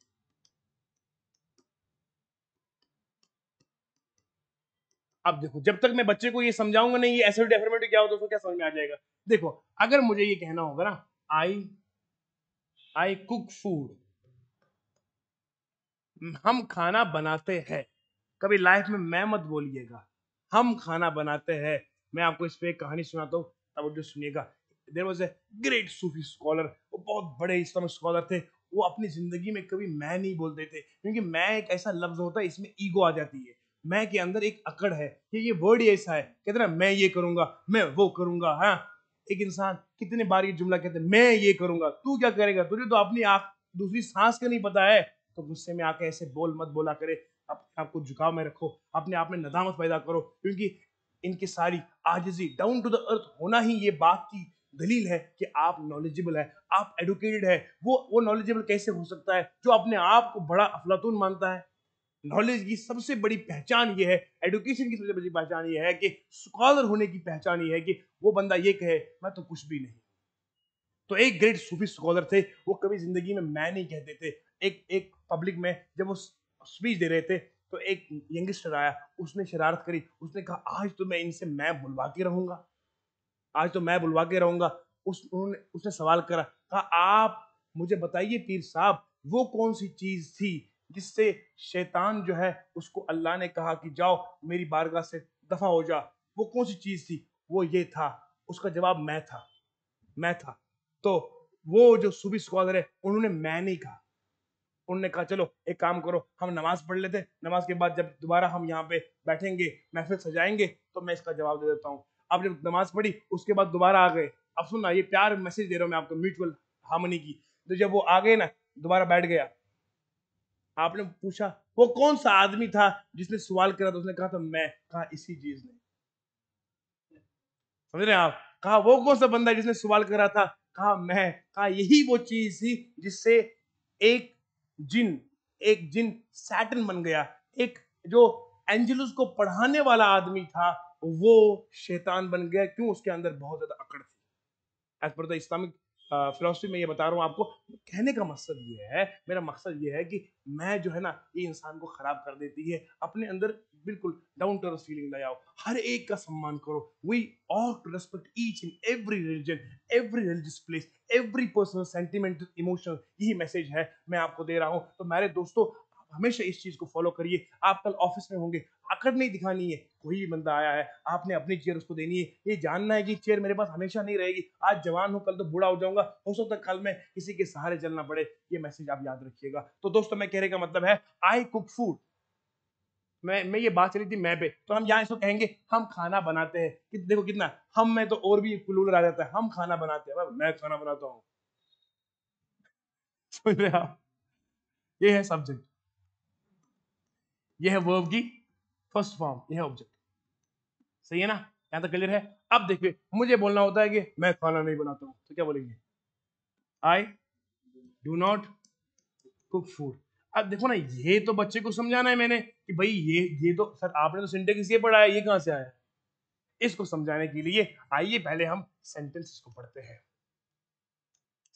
अब देखो जब तक मैं बच्चे को ये समझाऊंगा नहीं ये एसिड डेफरमेटिव क्या होता है क्या समझ में आ जाएगा देखो अगर मुझे ये कहना होगा ना आई आई कुक फूड हम खाना बनाते हैं कभी लाइफ में मैं मत बोलिएगा हम खाना बनाते हैं मैं आपको इस पर एक कहानी सुनाता हूँ तब जो सुनिएगा there was a great Sufi scholar वो बहुत बड़े इस्लाम स्कॉलर थे वो अपनी जिंदगी में कभी मैं नहीं बोलते थे क्योंकि मैं एक ऐसा लफ्ज होता है इसमें ईगो आ जाती है मैं के अंदर एक अकड़ है कि ये वर्ड ही ऐसा है कहते ना मैं ये करूंगा मैं वो करूंगा हाँ एक इंसान कितने बार ये जुमला कहते मैं ये करूंगा तू क्या करेगा तुझे तो अपनी आंख दूसरी सांस का नहीं पता है तो गुस्से में आके ऐसे बोल मत बोला करे अपने आप को झुकाव में रखो अपने आप में नदामत पैदा करो क्योंकि इनकी सारी आजजी डाउन टू द अर्थ होना ही ये बात की दलील है कि आप नॉलेजेबल है आप एडुकेटेड है वो वो नॉलेजेबल कैसे हो सकता है जो अपने आप को बड़ा अफलातून मानता है नॉलेज की सबसे बड़ी पहचान ये है एडुकेशन की सबसे बड़ी पहचान ये है कि स्कॉलर होने की पहचान ये है कि वो बंदा ये कहे मैं तो कुछ भी नहीं तो एक ग्रेट सूफी स्कॉलर थे वो कभी जिंदगी में मैं नहीं कहते थे एक एक पब्लिक में जब वो स्पीच दे रहे थे तो एक यंगस्टर आया उसने शरारत करी उसने कहा आज तो मैं इनसे मैं बुलवा के रहूंगा आज तो मैं बुलवा के रहूंगा उस उन्होंने उसने सवाल करा कहा आप मुझे बताइए पीर साहब वो कौन सी चीज थी जिससे शैतान जो है उसको अल्लाह ने कहा कि जाओ मेरी बारगाह से दफा हो जा वो कौन सी चीज थी वो ये था उसका जवाब मैं था मैं था तो वो जो सूबी स्कॉलर है उन्होंने मैं नहीं कहा उन्होंने कहा चलो एक काम करो हम नमाज पढ़ लेते नमाज के बाद जब दोबारा हम यहाँ पे बैठेंगे महफिल सजाएंगे तो मैं इसका जवाब दे देता हूँ अब जब नमाज पढ़ी उसके बाद दोबारा आ गए अब सुनना ये प्यार मैसेज दे रहा हूँ मैं आपको म्यूचुअल हार्मनी की तो जब वो आ गए ना दोबारा बैठ गया आपने पूछा वो कौन सा आदमी था जिसने सवाल करा था उसने कहा था मैं कहा इसी चीज ने समझ रहे आप कहा वो कौन सा बंदा जिसने सवाल करा था कहा मैं कहा यही वो चीज थी जिससे एक जिन एक जिन सैटन बन गया एक जो एंजलस को पढ़ाने वाला आदमी था वो शैतान बन गया क्यों उसके अंदर बहुत ज्यादा अकड़ थी as per the Islamic philosophy में ये बता रहा हूँ आपको कहने का मकसद ये है मेरा मकसद ये है कि मैं जो है ना ये इंसान को खराब कर देती है अपने अंदर बिल्कुल डाउन टू अर्थ फीलिंग लाओ हर एक का सम्मान करो we all to respect each in every religion every religious place every personal sentimental emotional यही मैसेज है मैं आपको दे रहा हूँ तो मेरे दोस्तों हमेशा इस चीज को फॉलो करिए आप कल ऑफिस में होंगे अकड़ नहीं दिखानी है कोई भी बंदा आया है आपने अपनी चेयर उसको देनी है ये जानना है कि चेयर मेरे पास हमेशा नहीं रहेगी आज जवान हूँ कल तो बूढ़ा हो जाऊंगा हो सकता है कल मैं किसी के सहारे चलना पड़े ये मैसेज आप याद रखिएगा तो दोस्तों मैं कहने का मतलब है आई कुक फूड मैं मैं ये बात चली थी मैं पे तो हम यहाँ इसको कहेंगे हम खाना बनाते हैं कि, देखो कितना हम में तो और भी कुलूल आ जाता है हम खाना बनाते हैं मैं खाना बनाता हूँ ये है सब्जेक्ट ये है वर्ब की फर्स्ट फॉर्म यह है ऑब्जेक्ट सही है ना यहां तक क्लियर है अब देखिए मुझे बोलना होता है कि मैं खाना नहीं बनाता हूं तो क्या बोलेंगे I do not cook food अब देखो ना ये तो बच्चे को समझाना है मैंने कि भाई ये ये तो सर आपने तो सिंटेक्स ये पढ़ा है ये कहां से आया इसको समझाने के लिए आइए पहले हम सेंटेंस को पढ़ते हैं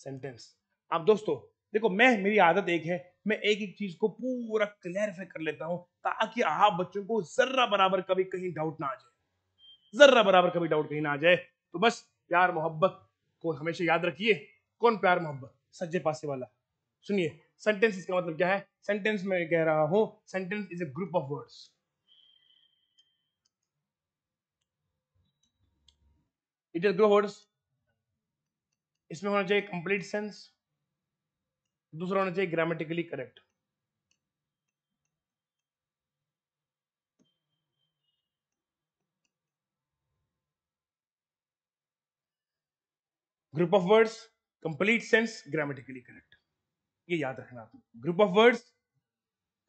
सेंटेंस अब दोस्तों देखो मैं मेरी आदत एक है मैं एक एक चीज को पूरा क्लैरिफाई कर लेता हूं ताकि आप बच्चों को जर्रा बराबर कभी कहीं डाउट ना आ जाए जर्रा बराबर कभी डाउट कहीं ना आ जाए तो बस प्यार मोहब्बत को हमेशा याद रखिए कौन प्यार मोहब्बत सज्जे पासे वाला सुनिए सेंटेंस इसका मतलब क्या है सेंटेंस में कह रहा हूं sentence is a group of words it is group words इसमें होना चाहिए कंप्लीट सेंस दूसरा होना चाहिए grammatically correct group of words complete sense grammatically correct ये याद रखना आपको group of words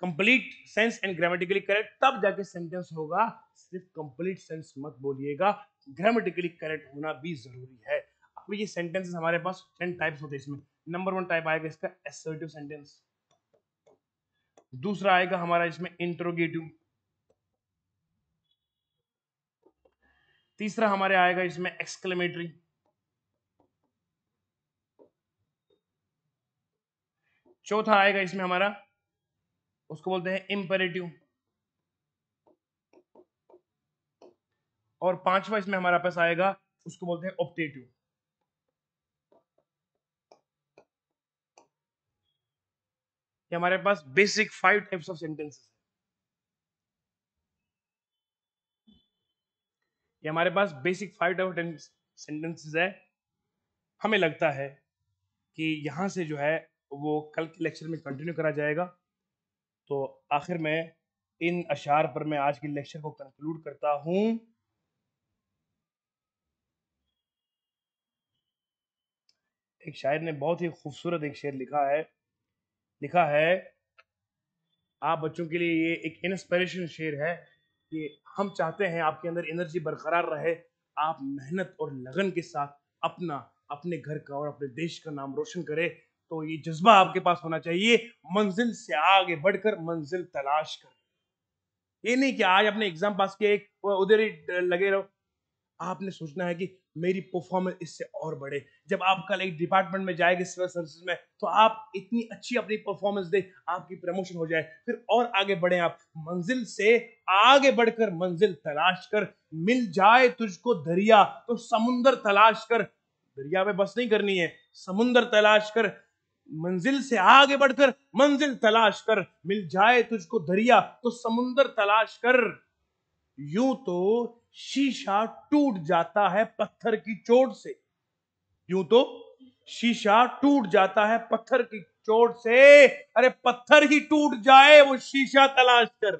complete sense and grammatically correct तब जाके सेंटेंस होगा सिर्फ कंप्लीट सेंस मत बोलिएगा ग्रामेटिकली करेक्ट होना भी जरूरी है अब ये सेंटेंसेस हमारे पास टेन टाइप्स होते हैं इसमें नंबर वन टाइप आएगा इसका एसर्टिव सेंटेंस दूसरा आएगा हमारा इसमें इंट्रोगेटिव तीसरा हमारे आएगा इसमें एक्सक्लेमेटरी चौथा आएगा इसमें हमारा उसको बोलते हैं इंपेरेटिव और पांचवा इसमें हमारा पास आएगा उसको बोलते हैं ऑप्टेटिव कि हमारे पास basic five types of sentences है ये हमारे पास basic five type of sentences है हमें लगता है कि यहां से जो है वो कल के लेक्चर में कंटिन्यू करा जाएगा तो आखिर में इन अशार पर मैं आज के लेक्चर को कंक्लूड करता हूँ एक शायर ने बहुत ही खूबसूरत एक शेर लिखा है लिखा है आप बच्चों के लिए ये एक इंस्पिरेशन शेयर है कि हम चाहते हैं आपके अंदर एनर्जी बरकरार रहे आप मेहनत और लगन के साथ अपना अपने घर का और अपने देश का नाम रोशन करें तो ये जज्बा आपके पास होना चाहिए मंजिल से आगे बढ़कर मंजिल तलाश कर ये नहीं कि आज आपने एग्जाम पास किया एक उधर ही लगे रहो आपने सोचना है कि मेरी परफॉर्मेंस इससे और बढ़े जब आप कल एक डिपार्टमेंट में जाएंगे सिविल सर्विस में तो आप इतनी अच्छी अपनी परफॉर्मेंस दे आपकी प्रमोशन हो जाए फिर और आगे बढ़े आप मंजिल से आगे बढ़कर मंजिल तलाश कर मिल जाए तुझको दरिया तो समुंदर तलाश कर दरिया में बस नहीं करनी है समुंदर तलाश कर मंजिल से आगे बढ़कर मंजिल तलाश कर मिल जाए तुझको दरिया तो समुंदर तलाश कर यूं तो शीशा टूट जाता है पत्थर की चोट से यूं तो शीशा टूट जाता है पत्थर की चोट से अरे पत्थर ही टूट जाए वो शीशा तलाश कर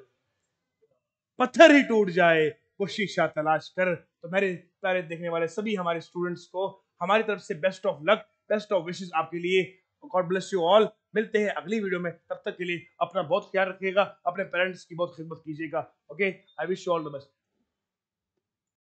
पत्थर ही टूट जाए वो शीशा तलाश कर तो मेरे प्यारे देखने वाले सभी हमारे स्टूडेंट्स को हमारी तरफ से best of luck best of विशेष आपके लिए गॉड ब्लेस यू ऑल मिलते हैं अगली वीडियो में तब तक के लिए अपना बहुत ख्याल रखिएगा अपने पेरेंट्स की बहुत खिदमत कीजिएगा okay I wish you all the best